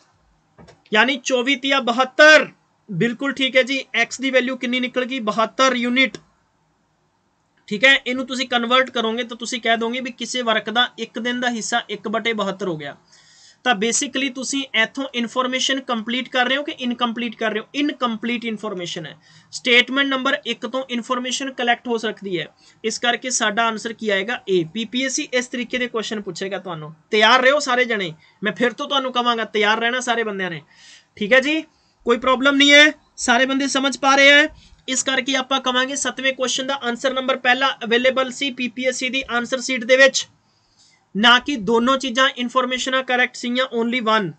ਯਾਨੀ 24 72 ਬਿਲਕੁਲ ਠੀਕ ਹੈ ਜੀ x ਦੀ ਵੈਲਿਊ ਕਿੰਨੀ ਨਿਕਲ ਗਈ 72 ਯੂਨਿਟ ठीक है इनू तुम कन्वर्ट करोगे तो तुम कह दोगे भी किसी वर्क का एक दिन का हिस्सा एक बटे बहत्तर हो गया तो बेसिकली इतों इनफोरमेन कंप्लीट कर रहे हो कि इनकंप्लीट कर रहे हो इनकंप्लीट इनफोरमेन है स्टेटमेंट नंबर एक तो इनफोरमेन कलैक्ट हो सकती है इस करके साडा आंसर की आएगा A P P S C इस तरीके के क्वेश्चन पूछेगा तो तैयार रहे हो सारे जने मैं फिर तो कह तैयार रहना सारे बंद ने ठीक है जी कोई प्रॉब्लम नहीं है सारे बंदे समझ पा रहे हैं इस करके आप कहे सत्तवें क्वेश्चन का आंसर नंबर पहला available C P P PPSC की आंसर सीट के ना कि दोनों चीज़ा information correct C only one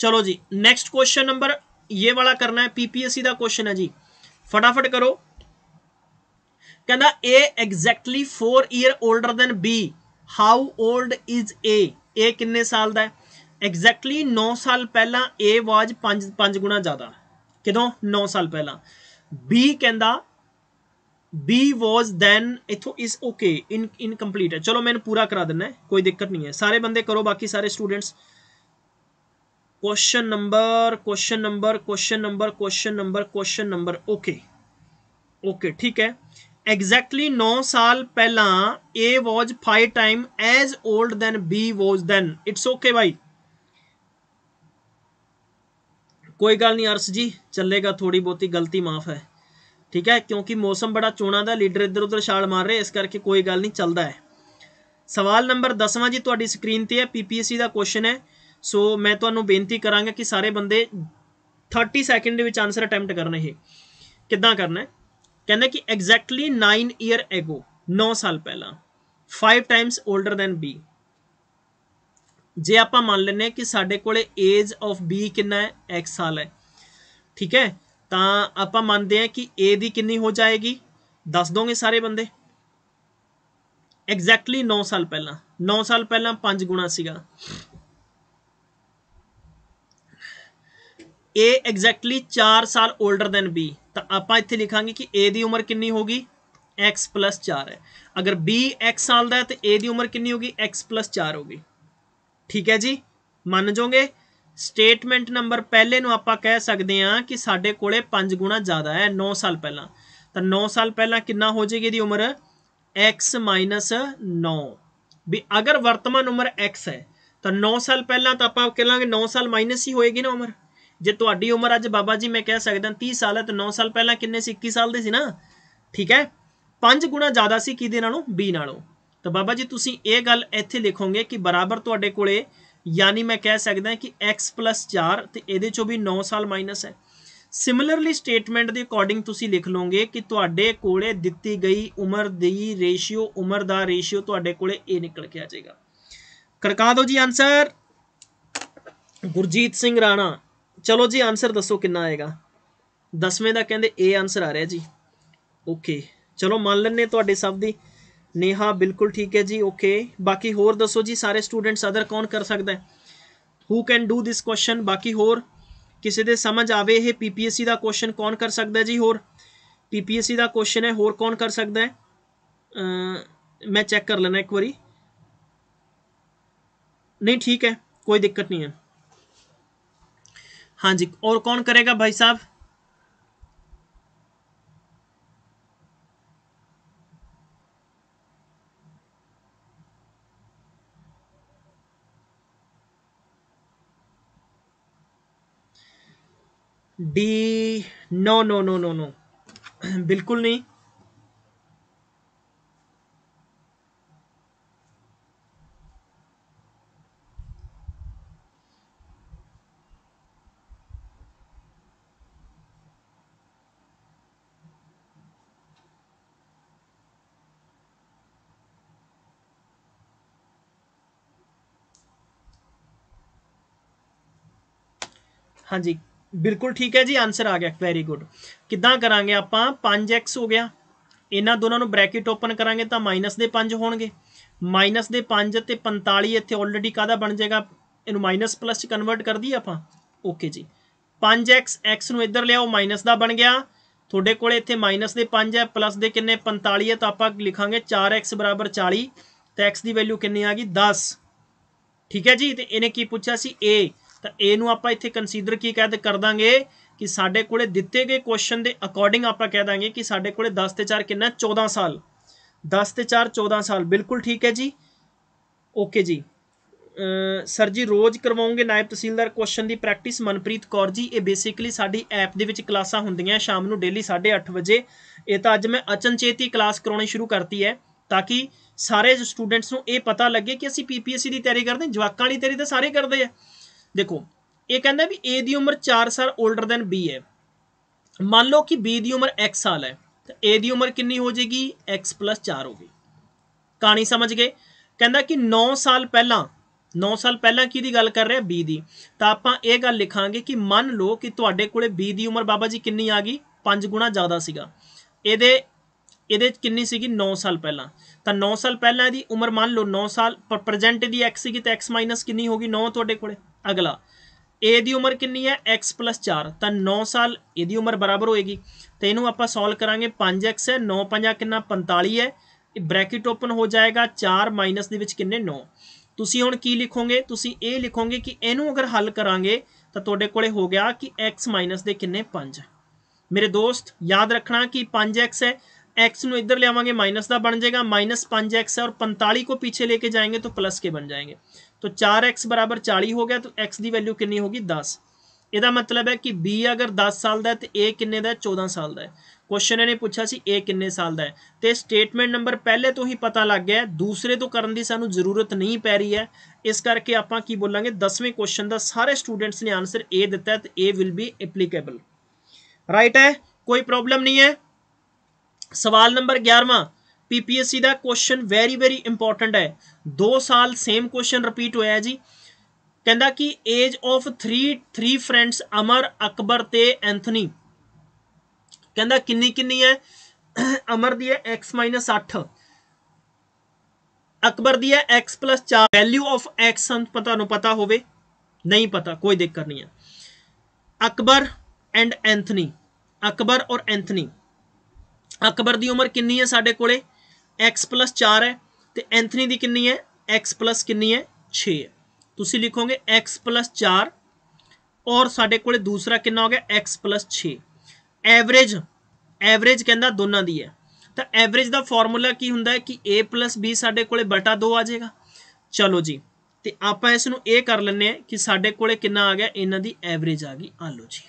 चलो जी नैक्सट क्वेश्चन नंबर ये वाला करना है पीपीएससी का क्वेश्चन है जी फटाफट करो कहना A exactly four year older than B how old is A किन्ने साल का है एग्जैक्टली नौ साल पहला ए वॉज पांच, पांच गुना ज्यादा कदों नौ साल पहला बी कहता बी वॉज दैन इतों इज ओके इन इनकम्प्लीट है चलो मैं पूरा करा दिना कोई दिक्कत नहीं है सारे बंदे करो बाकी सारे students question number question number question number question number question number okay okay ठीक है एग्जैक्टली नौ साल पहला A was five time as old than B was than it's okay भाई कोई गल नहीं अर्श जी चलेगा थोड़ी बहुत गलती माफ है ठीक है क्योंकि मौसम बड़ा चोना था लीडर इधर उधर छाल मार रहे इस करके कोई गल नहीं चलता है सवाल नंबर दसवें जी थी स्क्रीन पर है पी पी एस सी का क्वेश्चन है सो मैं थोड़ा तो बेनती करा कि सारे बंद थर्टी सैकेंड आंसर अटैम्प्ट कर रहे कि करना कहें कि एग्जैक्टली नाइन ईयर एगो नौ साल पहला five times older than B जे आप मान लें कि साढ़े को एज ऑफ बी कि एक्स साल है ठीक है तो आप मानते हैं कि ए की कि हो जाएगी दस दोगे सारे बंदे एग्जैक्टली नौ साल पहला नौ साल पहला पांच गुणा सी ए एग्जैक्टली चार साल ओल्डर दैन बी तो आप इतने लिखा कि ए की उम्र कि होगी एक्स प्लस चार है अगर बी एक्स साल का तो ए की उम्र कि होगी एक्स प्लस चार होगी ਠੀਕ ਹੈ ਜੀ ਮੰਨ ਜਾਓਗੇ ਸਟੇਟਮੈਂਟ ਨੰਬਰ ਪਹਿਲੇ ਨੂੰ ਆਪਾਂ ਕਹਿ ਸਕਦੇ ਹਾਂ ਕਿ ਸਾਡੇ ਕੋਲੇ 5 ਗੁਣਾ ਜ਼ਿਆਦਾ ਹੈ 9 ਸਾਲ ਪਹਿਲਾਂ ਤਾਂ 9 ਸਾਲ ਪਹਿਲਾਂ ਕਿੰਨਾ ਹੋ ਜਾਏਗੀ ਦੀ ਉਮਰ x 9 ਵੀ ਅਗਰ ਵਰਤਮਾਨ ਉਮਰ x ਹੈ ਤਾਂ 9 ਸਾਲ ਪਹਿਲਾਂ ਤਾਂ ਆਪਾਂ ਕਹਾਂਗੇ 9 ਸਾਲ ਮਾਈਨਸ ਹੀ ਹੋਏਗੀ ਨਾ ਉਮਰ ਜੇ ਤੁਹਾਡੀ ਉਮਰ ਅੱਜ ਬਾਬਾ ਜੀ ਮੈਂ ਕਹਿ ਸਕਦਾ 30 ਸਾਲ ਹੈ ਤਾਂ 9 ਸਾਲ ਪਹਿਲਾਂ ਕਿੰਨੇ ਸੀ 21 ਸਾਲ ਦੇ ਸੀ ਨਾ ਠੀਕ ਹੈ 5 ਗੁਣਾ ਜ਼ਿਆਦਾ ਸੀ ਕਿਹਦੇ ਨਾਲੋਂ b ਨਾਲੋਂ तो बाबा जी तुम ये गल इत लिखोगे कि बराबर थोड़े तो को मैं कह सकता कि एक्स प्लस चार तो ये चो भी नौ साल माइनस है सिमिलरली स्टेटमेंट के अकॉर्डिंग तुम लिख लो कि दिती गई उम्र दी रेशियो उम्र का रेशियो थोड़े को निकल के आ जाएगा खड़का दो जी आंसर गुरजीत सिंह राणा चलो जी आंसर दसो कि आएगा दसवें का कहें ए आंसर आ रहा जी ओके चलो मान लें तो सब की नेहा बिल्कुल ठीक है जी ओके बाकी होर दसो जी सारे स्टूडेंट्स अदर कौन कर सकता है who can do this question बाकी होर किसी के समझ आए यह पी पी एस सी का क्वेश्चन कौन कर सद जी होर पी पी एस सी का क्वेश्चन है होर कौन कर सकता है आ, मैं चेक कर लेना एक बारी नहीं ठीक है कोई दिक्कत नहीं है हाँ जी और कौन करेगा भाई साहब D no no no no no बिल्कुल नहीं हाँ जी ਬਿਲਕੁਲ ਠੀਕ ਹੈ ਜੀ ਆਨਸਰ ਆ ਗਿਆ ਵੈਰੀ ਗੁੱਡ ਕਿੱਦਾਂ ਕਰਾਂਗੇ ਆਪਾਂ 5x ਹੋ ਗਿਆ ਇਹਨਾਂ ਦੋਨਾਂ ਨੂੰ ਬ੍ਰੈਕਟ ਓਪਨ ਕਰਾਂਗੇ ਤਾਂ ਮਾਈਨਸ ਦੇ 5 ਹੋਣਗੇ ਮਾਈਨਸ ਦੇ 5 ਤੇ 45 ਇੱਥੇ ਆਲਰੇਡੀ ਕਾਦਾ ਬਣ ਜਾਏਗਾ ਇਹਨੂੰ ਮਾਈਨਸ ਪਲੱਸ ਚ ਕਨਵਰਟ ਕਰ ਦਈਏ ਆਪਾਂ ਓਕੇ ਜੀ 5x x ਨੂੰ ਇੱਧਰ ਲਿਆਓ ਮਾਈਨਸ ਦਾ ਬਣ ਗਿਆ ਤੁਹਾਡੇ ਕੋਲ ਇੱਥੇ ਮਾਈਨਸ ਦੇ 5 ਹੈ ਪਲੱਸ ਦੇ ਕਿੰਨੇ 45 ਹੈ ਤਾਂ ਆਪਾਂ ਲਿਖਾਂਗੇ 4x 40 ਤਾਂ x ਦੀ ਵੈਲਿਊ ਕਿੰਨੀ ਆ ਗਈ 10 ਠੀਕ ਹੈ ਜੀ ਤੇ ਇਹਨੇ ਕੀ ਪੁੱਛਿਆ ਸੀ a ਤਾਂ ਇਹ ਨੂੰ ਆਪਾਂ ਇੱਥੇ ਕੰਸੀਡਰ ਕੀ ਕਹਿ ਕਰ ਦਾਂਗੇ ਕਿ ਸਾਡੇ ਕੋਲੇ ਦਿੱਤੇ ਗਏ ਕੁਐਸਚਨ ਦੇ ਅਕੋਰਡਿੰਗ ਆਪਾਂ ਕਹਿ ਦਾਂਗੇ ਕਿ ਸਾਡੇ ਕੋਲੇ 10 ਤੇ 4 ਕਿੰਨਾ 14 ਸਾਲ 10 ਤੇ 4 14 ਸਾਲ ਬਿਲਕੁਲ ਠੀਕ ਹੈ ਜੀ ਓਕੇ ਜੀ ਸਰ ਜੀ ਰੋਜ਼ ਕਰਵਾਉਂਗੇ ਨਾਇਬ ਤਹਿਸੀਲਦਾਰ ਕੁਐਸਚਨ ਦੀ ਪ੍ਰੈਕਟਿਸ ਮਨਪ੍ਰੀਤ ਕੌਰ ਜੀ ਇਹ ਬੇਸਿਕਲੀ ਸਾਡੀ ਐਪ ਦੇ ਵਿੱਚ ਕਲਾਸਾਂ ਹੁੰਦੀਆਂ ਸ਼ਾਮ ਨੂੰ ਡੇਲੀ 8:30 ਵਜੇ ਇਹ ਤਾਂ ਅੱਜ ਮੈਂ ਅਚਨਚੇਤੀ ਕਲਾਸ ਕਰਾਉਣੀ ਸ਼ੁਰੂ ਕਰਤੀ ਹੈ ਤਾਂ ਕਿ ਸਾਰੇ ਸਟੂਡੈਂਟਸ ਨੂੰ ਇਹ ਪਤਾ ਲੱਗੇ ਕਿ ਅਸੀਂ ਪੀਪੀਐਸਸੀ ਦੀ ਤਿਆਰੀ ਕਰਦੇ ਜਵਾਕਾਂ ਵਾਲੀ ਤਿਆਰੀ ਤਾਂ ਸਾਰੇ ਕਰਦੇ ਆ देखो ये कहें भी ए की उम्र चार साल ओल्डर दैन बी है मान लो कि बी की उम्र एक्स साल है तो ए की उम्र कि हो जाएगी एक्स प्लस चार हो गई कहानी समझ गए कहें कि नौ साल पहला नौ साल पहला कि गल कर रहे बी की तो आप गल लिखा कि मान लो कि थोड़े बी की उम्र बाबा जी कि आ गई पांच गुणा ज़्यादा सगा ये कि नौ साल पहला तो नौ साल पहला उम्र मान लो नौ साल प्र प्रजेंट यदि एक्स सी तो एक्स माइनस कि होगी नौ थोड़े को अगला ए ਦੀ ਉਮਰ ਕਿੰਨੀ ਹੈ x 4 ਤਾਂ 9 ਸਾਲ ਇਹਦੀ ਉਮਰ ਬਰਾਬਰ ਹੋਏਗੀ ਤੇ ਇਹਨੂੰ ਆਪਾਂ ਸੋਲਵ ਕਰਾਂਗੇ 5x ਹੈ 9 5 ਕਿੰਨਾ 45 ਹੈ ਇਹ ਬ੍ਰੈਕਟ ਓਪਨ ਹੋ ਜਾਏਗਾ 4 ਮਾਈਨਸ ਦੇ ਵਿੱਚ ਕਿੰਨੇ 9 ਤੁਸੀਂ ਹੁਣ ਕੀ ਲਿਖੋਗੇ ਤੁਸੀਂ ਇਹ ਲਿਖੋਗੇ ਕਿ ਇਹਨੂੰ ਅਗਰ ਹੱਲ ਕਰਾਂਗੇ ਤਾਂ ਤੁਹਾਡੇ ਕੋਲੇ ਹੋ ਗਿਆ ਕਿ x ਦੇ ਕਿੰਨੇ 5 ਮੇਰੇ ਦੋਸਤ ਯਾਦ ਰੱਖਣਾ ਕਿ 5x ਹੈ x ਨੂੰ ਇੱਧਰ ਲਿਆਵਾਂਗੇ ਮਾਈਨਸ ਦਾ ਬਣ ਜਾਏਗਾ -5x है और 45 को पीछे लेके जाएंगे तो प्लस के बन जाएंगे ਤੋ 4x 40 ਹੋ ਗਿਆ ਤੋ x ਦੀ ਵੈਲਿਊ ਕਿੰਨੀ ਹੋਗੀ 10 ਇਹਦਾ ਮਤਲਬ ਹੈ ਕਿ b ਅਗਰ 10 ਸਾਲ ਦਾ ਹੈ ਤੇ a ਕਿੰਨੇ ਦਾ 14 ਸਾਲ ਦਾ ਹੈ ਕੁਐਸਚਨ ਇਹਨੇ ਪੁੱਛਿਆ ਸੀ a ਕਿੰਨੇ ਸਾਲ ਦਾ ਹੈ ਤੇ ਸਟੇਟਮੈਂਟ ਨੰਬਰ ਪਹਿਲੇ ਤੋਂ ਹੀ ਪਤਾ ਲੱਗ ਗਿਆ ਦੂਸਰੇ ਤੋਂ ਕਰਨ ਦੀ ਸਾਨੂੰ ਜ਼ਰੂਰਤ ਨਹੀਂ ਪੈ ਰਹੀ ਹੈ ਇਸ ਕਰਕੇ ਆਪਾਂ ਕੀ ਬੋਲਾਂਗੇ 10ਵੇਂ ਕੁਐਸਚਨ ਦਾ ਸਾਰੇ ਸਟੂਡੈਂਟਸ ਨੇ ਆਨਸਰ a ਦਿੱਤਾ ਹੈ ਤੇ a will be applicable right ਹੈ ਕੋਈ ਪ੍ਰੋਬਲਮ ਨਹੀਂ ਹੈ ਸਵਾਲ ਨੰਬਰ 11ਵਾਂ ਪੀਪੀਐਸਸੀ ਦਾ ਕੁਐਸਚਨ ਵੈਰੀ ਵੈਰੀ ਇੰਪੋਰਟੈਂਟ ਹੈ दो साल सेम क्वेश्चन रिपीट होया जी कहता कि age of three three friends Amar Akbar ते एंथनी कहता कि अमर दी एक्स माइनस अठ अकबर दी एक्स प्लस चार वैल्यू ऑफ एक्स पता हो नहीं पता कोई दिक्कत नहीं है अकबर एंड एंथनी अकबर और एंथनी अकबर की उम्र किए साढ़े को प्लस चार है तो एंथनी दी किन्नी है एक्स प्लस किन्नी है छे ਤੁਸੀਂ ਲਿਖੋਗੇ x 4 ਔਰ ਸਾਡੇ ਕੋਲੇ ਦੂਸਰਾ ਕਿੰਨਾ ਹੋ ਗਿਆ x 6 ਐਵਰੇਜ ਐਵਰੇਜ ਕਹਿੰਦਾ ਦੋਨਾਂ ਦੀ ਹੈ ਤਾਂ ਐਵਰੇਜ ਦਾ ਫਾਰਮੂਲਾ ਕੀ ਹੁੰਦਾ ਹੈ ਕਿ a b ਸਾਡੇ ਕੋਲੇ ਬਟਾ 2 ਆ ਜਾਏਗਾ ਚਲੋ ਜੀ ਤੇ ਆਪਾਂ ਇਸ ਨੂੰ ਇਹ ਕਰ ਲੈਂਦੇ ਆ ਕਿ ਸਾਡੇ ਕੋਲੇ ਕਿੰਨਾ ਆ ਗਿਆ ਇਹਨਾਂ ਦੀ ਐਵਰੇਜ ਆ ਗਈ ਆ ਲਓ ਜੀ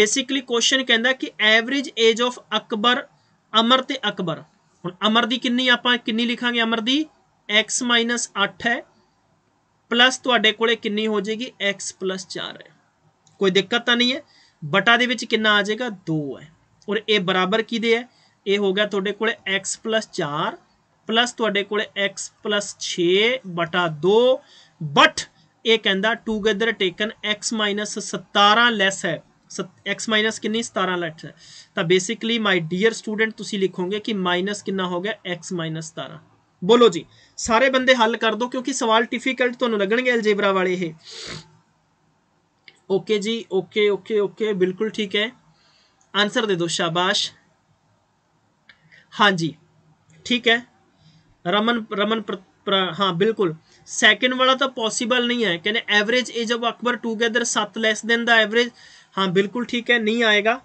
ਬੇਸਿਕਲੀ ਕੁਐਸਚਨ ਕਹਿੰਦਾ ਕਿ average age of Akbar Amar ਤੇ ਅਕਬਰ અમરધી ਕਿੰની ਆપા ਕਿੰની લખાંગે અમરધી x - 8 હે પ્લસ ਤੁਹਾਡੇ ਕੋਲੇ ਕਿੰની હોજેગી x + 4 હે કોઈ દિક્કત તા નહી હે બટા દે وچ ਕਿન્ના આજેગા 2 હે ઓર a બરાબર કી દે હે એ હો ગયા ਤੁਹਾਡੇ ਕੋલે x + 4 પ્લસ ਤੁਹਾਡੇ કોલે x + 6 / 2 બટ એ કહેંદા ટુગેધર ટેકન x - 17 લેસ હે x ਮਾਈਨਸ ਕਿੰਨੀ 17 ਲੈਟਰ ਤਾਂ ਬੇਸਿਕਲੀ ਮਾਈ ਡੀਅਰ ਸਟੂਡੈਂਟ ਤੁਸੀਂ ਲਿਖੋਗੇ ਕਿ ਮਾਈਨਸ ਕਿੰਨਾ ਹੋ ਗਿਆ x 17 ਬੋਲੋ ਜੀ ਸਾਰੇ ਬੰਦੇ ਹੱਲ ਕਰ ਦਿਓ ਕਿਉਂਕਿ ਸਵਾਲ तो लगन गए अलजेबरा वाले ये ओके जी ओके ओके ओके बिल्कुल ठीक है आंसर दे दो शाबाश हाँ जी ठीक है रमन रमन प्र, प्र, हाँ बिल्कुल सैकेंड वाला तो पॉसिबल नहीं है कहने average age of Akbar together सत्त लैस दिन द एवरेज हाँ बिल्कुल ठीक है नहीं आएगा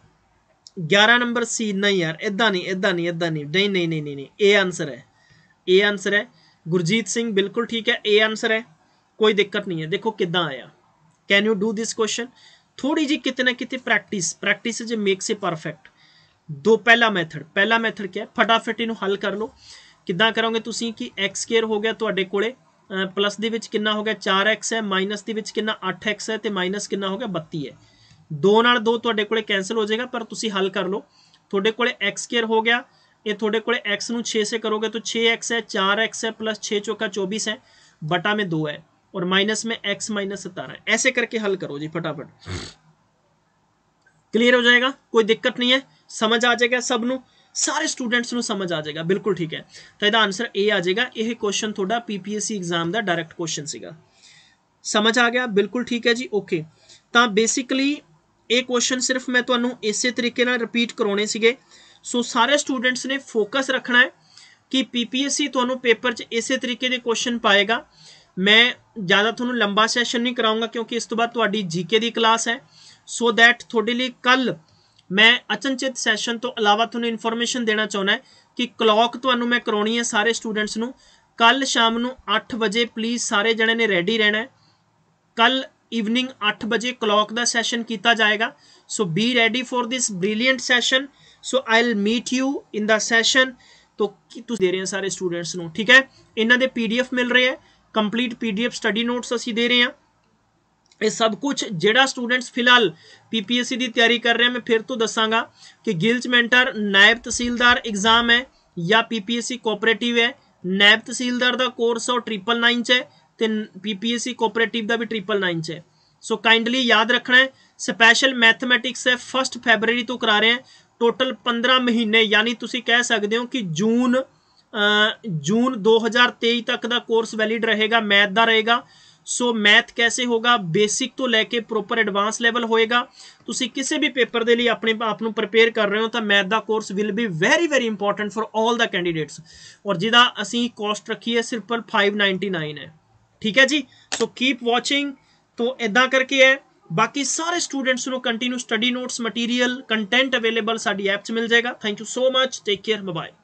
ग्यारह नंबर सी नहीं यार इदा नहीं इदा नहीं इदा नहीं नहीं नहीं नहीं नहीं नहीं ए आंसर है ए आंसर है गुरजीत सिंह बिल्कुल ठीक है ए आंसर है कोई दिक्कत नहीं है देखो किदा आया can you do this question थोड़ी जी कितने ना कितने practice practice is makes a perfect दो पहला मेथड पहला मेथड क्या है फटाफट इनू हल कर लो कि करोगे तुम कि एक्स ਹੋ हो गया थोड़े तो को प्लस के ਹੋ एक्स है ਹੈ ਮਾਈਨਸ ਦੇ ਵਿੱਚ ਕਿੰਨਾ 8x है ਤੇ ਮਾਈਨਸ ਕਿੰਨਾ ਹੋ ਗਿਆ दो दो तो कैंसल हो जाएगा पर तुम हल कर लो थोड़े को एक्सकेयर हो गया ये थोड़े को एक्स न छे से करोगे तो छे एक्स है चार एक्स है प्लस छे चौका चौबीस है बटा में दो है और माइनस में एक्स माइनस सतारह ऐसे करके हल करो जी फटाफट क्लियर हो जाएगा कोई दिक्कत नहीं है समझ आ जाएगा सबन सारे स्टूडेंट्स समझ आ जाएगा बिल्कुल ठीक है तो यदा आंसर ए आ जाएगा यह क्वेश्चन थोड़ा पीपीएससी एग्जाम का डायरैक्ट क्वेश्चन समझ आ गया बिल्कुल ठीक है जी ओके तो बेसिकली ਇਹ ਕੁਐਸਚਨ ਸਿਰਫ ਮੈਂ ਤੁਹਾਨੂੰ ਇਸੇ ਤਰੀਕੇ ਨਾਲ ਰਿਪੀਟ ਕਰਾਉਣੇ ਸੀਗੇ ਸੋ ਸਾਰੇ ਸਟੂਡੈਂਟਸ ਨੇ ਫੋਕਸ ਰੱਖਣਾ ਹੈ ਕਿ ਪੀਪੀਐਸਸੀ ਤੁਹਾਨੂੰ ਪੇਪਰ 'ਚ ਇਸੇ ਤਰੀਕੇ ਦੇ ਕੁਐਸਚਨ ਪਾਏਗਾ ਮੈਂ ਜ਼ਿਆਦਾ ਤੁਹਾਨੂੰ ਲੰਬਾ ਸੈਸ਼ਨ ਨਹੀਂ ਕਰਾਉਂਗਾ ਕਿਉਂਕਿ ਇਸ ਤੋਂ ਬਾਅਦ ਤੁਹਾਡੀ ਜੀਕੇ ਦੀ ਕਲਾਸ ਹੈ ਸੋ ਥੈਟ ਤੁਹਾਡੇ ਲਈ ਕੱਲ ਮੈਂ ਅਚਨਚਿਤ ਸੈਸ਼ਨ ਤੋਂ ਇਲਾਵਾ ਤੁਹਾਨੂੰ ਇਨਫੋਰਮੇਸ਼ਨ ਦੇਣਾ ਚਾਹੁੰਦਾ ਕਿ ਕਲੌਕ ਤੁਹਾਨੂੰ ਮੈਂ ਕਰਾਉਣੀ ਹੈ ਸਾਰੇ ਸਟੂਡੈਂਟਸ ਨੂੰ ਕੱਲ ਸ਼ਾਮ ਨੂੰ 8 ਵਜੇ ਪਲੀਜ਼ ਸਾਰੇ ਜਣੇ ਨੇ ਰੈਡੀ ਰਹਿਣਾ ਕੱਲ ईवनिंग अठ बजे क्लॉक का सैशन किया जाएगा so be ready for this brilliant session so I meet you in the session तो दे रहे हैं सारे स्टूडेंट्स न ठीक है इन्होंने पी डी एफ मिल रहे हैं complete P D F study notes असं दे रहे हैं ये सब कुछ जोड़ा स्टूडेंट्स फिलहाल पी पी एस सी की तैयारी कर रहे हैं मैं फिर तो दसागा कि गिल्ज मैंटर नायब तहसीलदार एग्जाम है या P P S C cooperative है नायब तहसीलदार का कोर्स और ट्रिपल नाइन है ਤੇ ਪੀਪੀਐਸਸੀ ਕੋਆਪਰੇਟਿਵ ਦਾ ਵੀ 999 ਹੈ ਸੋ ਕਾਈਂਡਲੀ ਯਾਦ ਰੱਖਣਾ ਸਪੈਸ਼ਲ ਮੈਥਮੈਟਿਕਸ ਹੈ 1 फर्स्ट फैबररी ਤੋਂ ਕਰਾ रहे ਟੋਟਲ 15 ਮਹੀਨੇ ਯਾਨੀ ਤੁਸੀਂ ਕਹਿ ਸਕਦੇ ਹੋ ਕਿ ਜੂਨ ਜੂਨ 2023 ਤੱਕ ਦਾ ਕੋਰਸ ਵੈਲਿਡ ਰਹੇਗਾ ਮੈਥ ਦਾ ਰਹੇਗਾ ਸੋ ਮੈਥ ਕੈਸੇ ਹੋਗਾ ਬੇਸਿਕ ਤੋਂ ਲੈ ਕੇ ਪ੍ਰੋਪਰ ਐਡਵਾਂਸ ਲੈਵਲ ਹੋਏਗਾ ਤੁਸੀਂ ਕਿਸੇ ਵੀ ਪੇਪਰ ਦੇ ਲਈ ਆਪਣੇ ਆਪ ਨੂੰ ਪ੍ਰਿਪੇਅਰ ਕਰ ਰਹੇ ਹੋ ਤਾਂ ਮੈਥ ਦਾ course will be very very important for all the candidates ਔਰ ਜਿਹਦਾ ਅਸੀਂ ਕੋਸਟ ਰੱਖੀ ਹੈ ਸਿਰਫ 599 ਹੈ ठीक है जी सो कीप वॉचिंग तो इदा करके है बाकी सारे students continue study notes material content available साइप मिल जाएगा thank you so much take care bye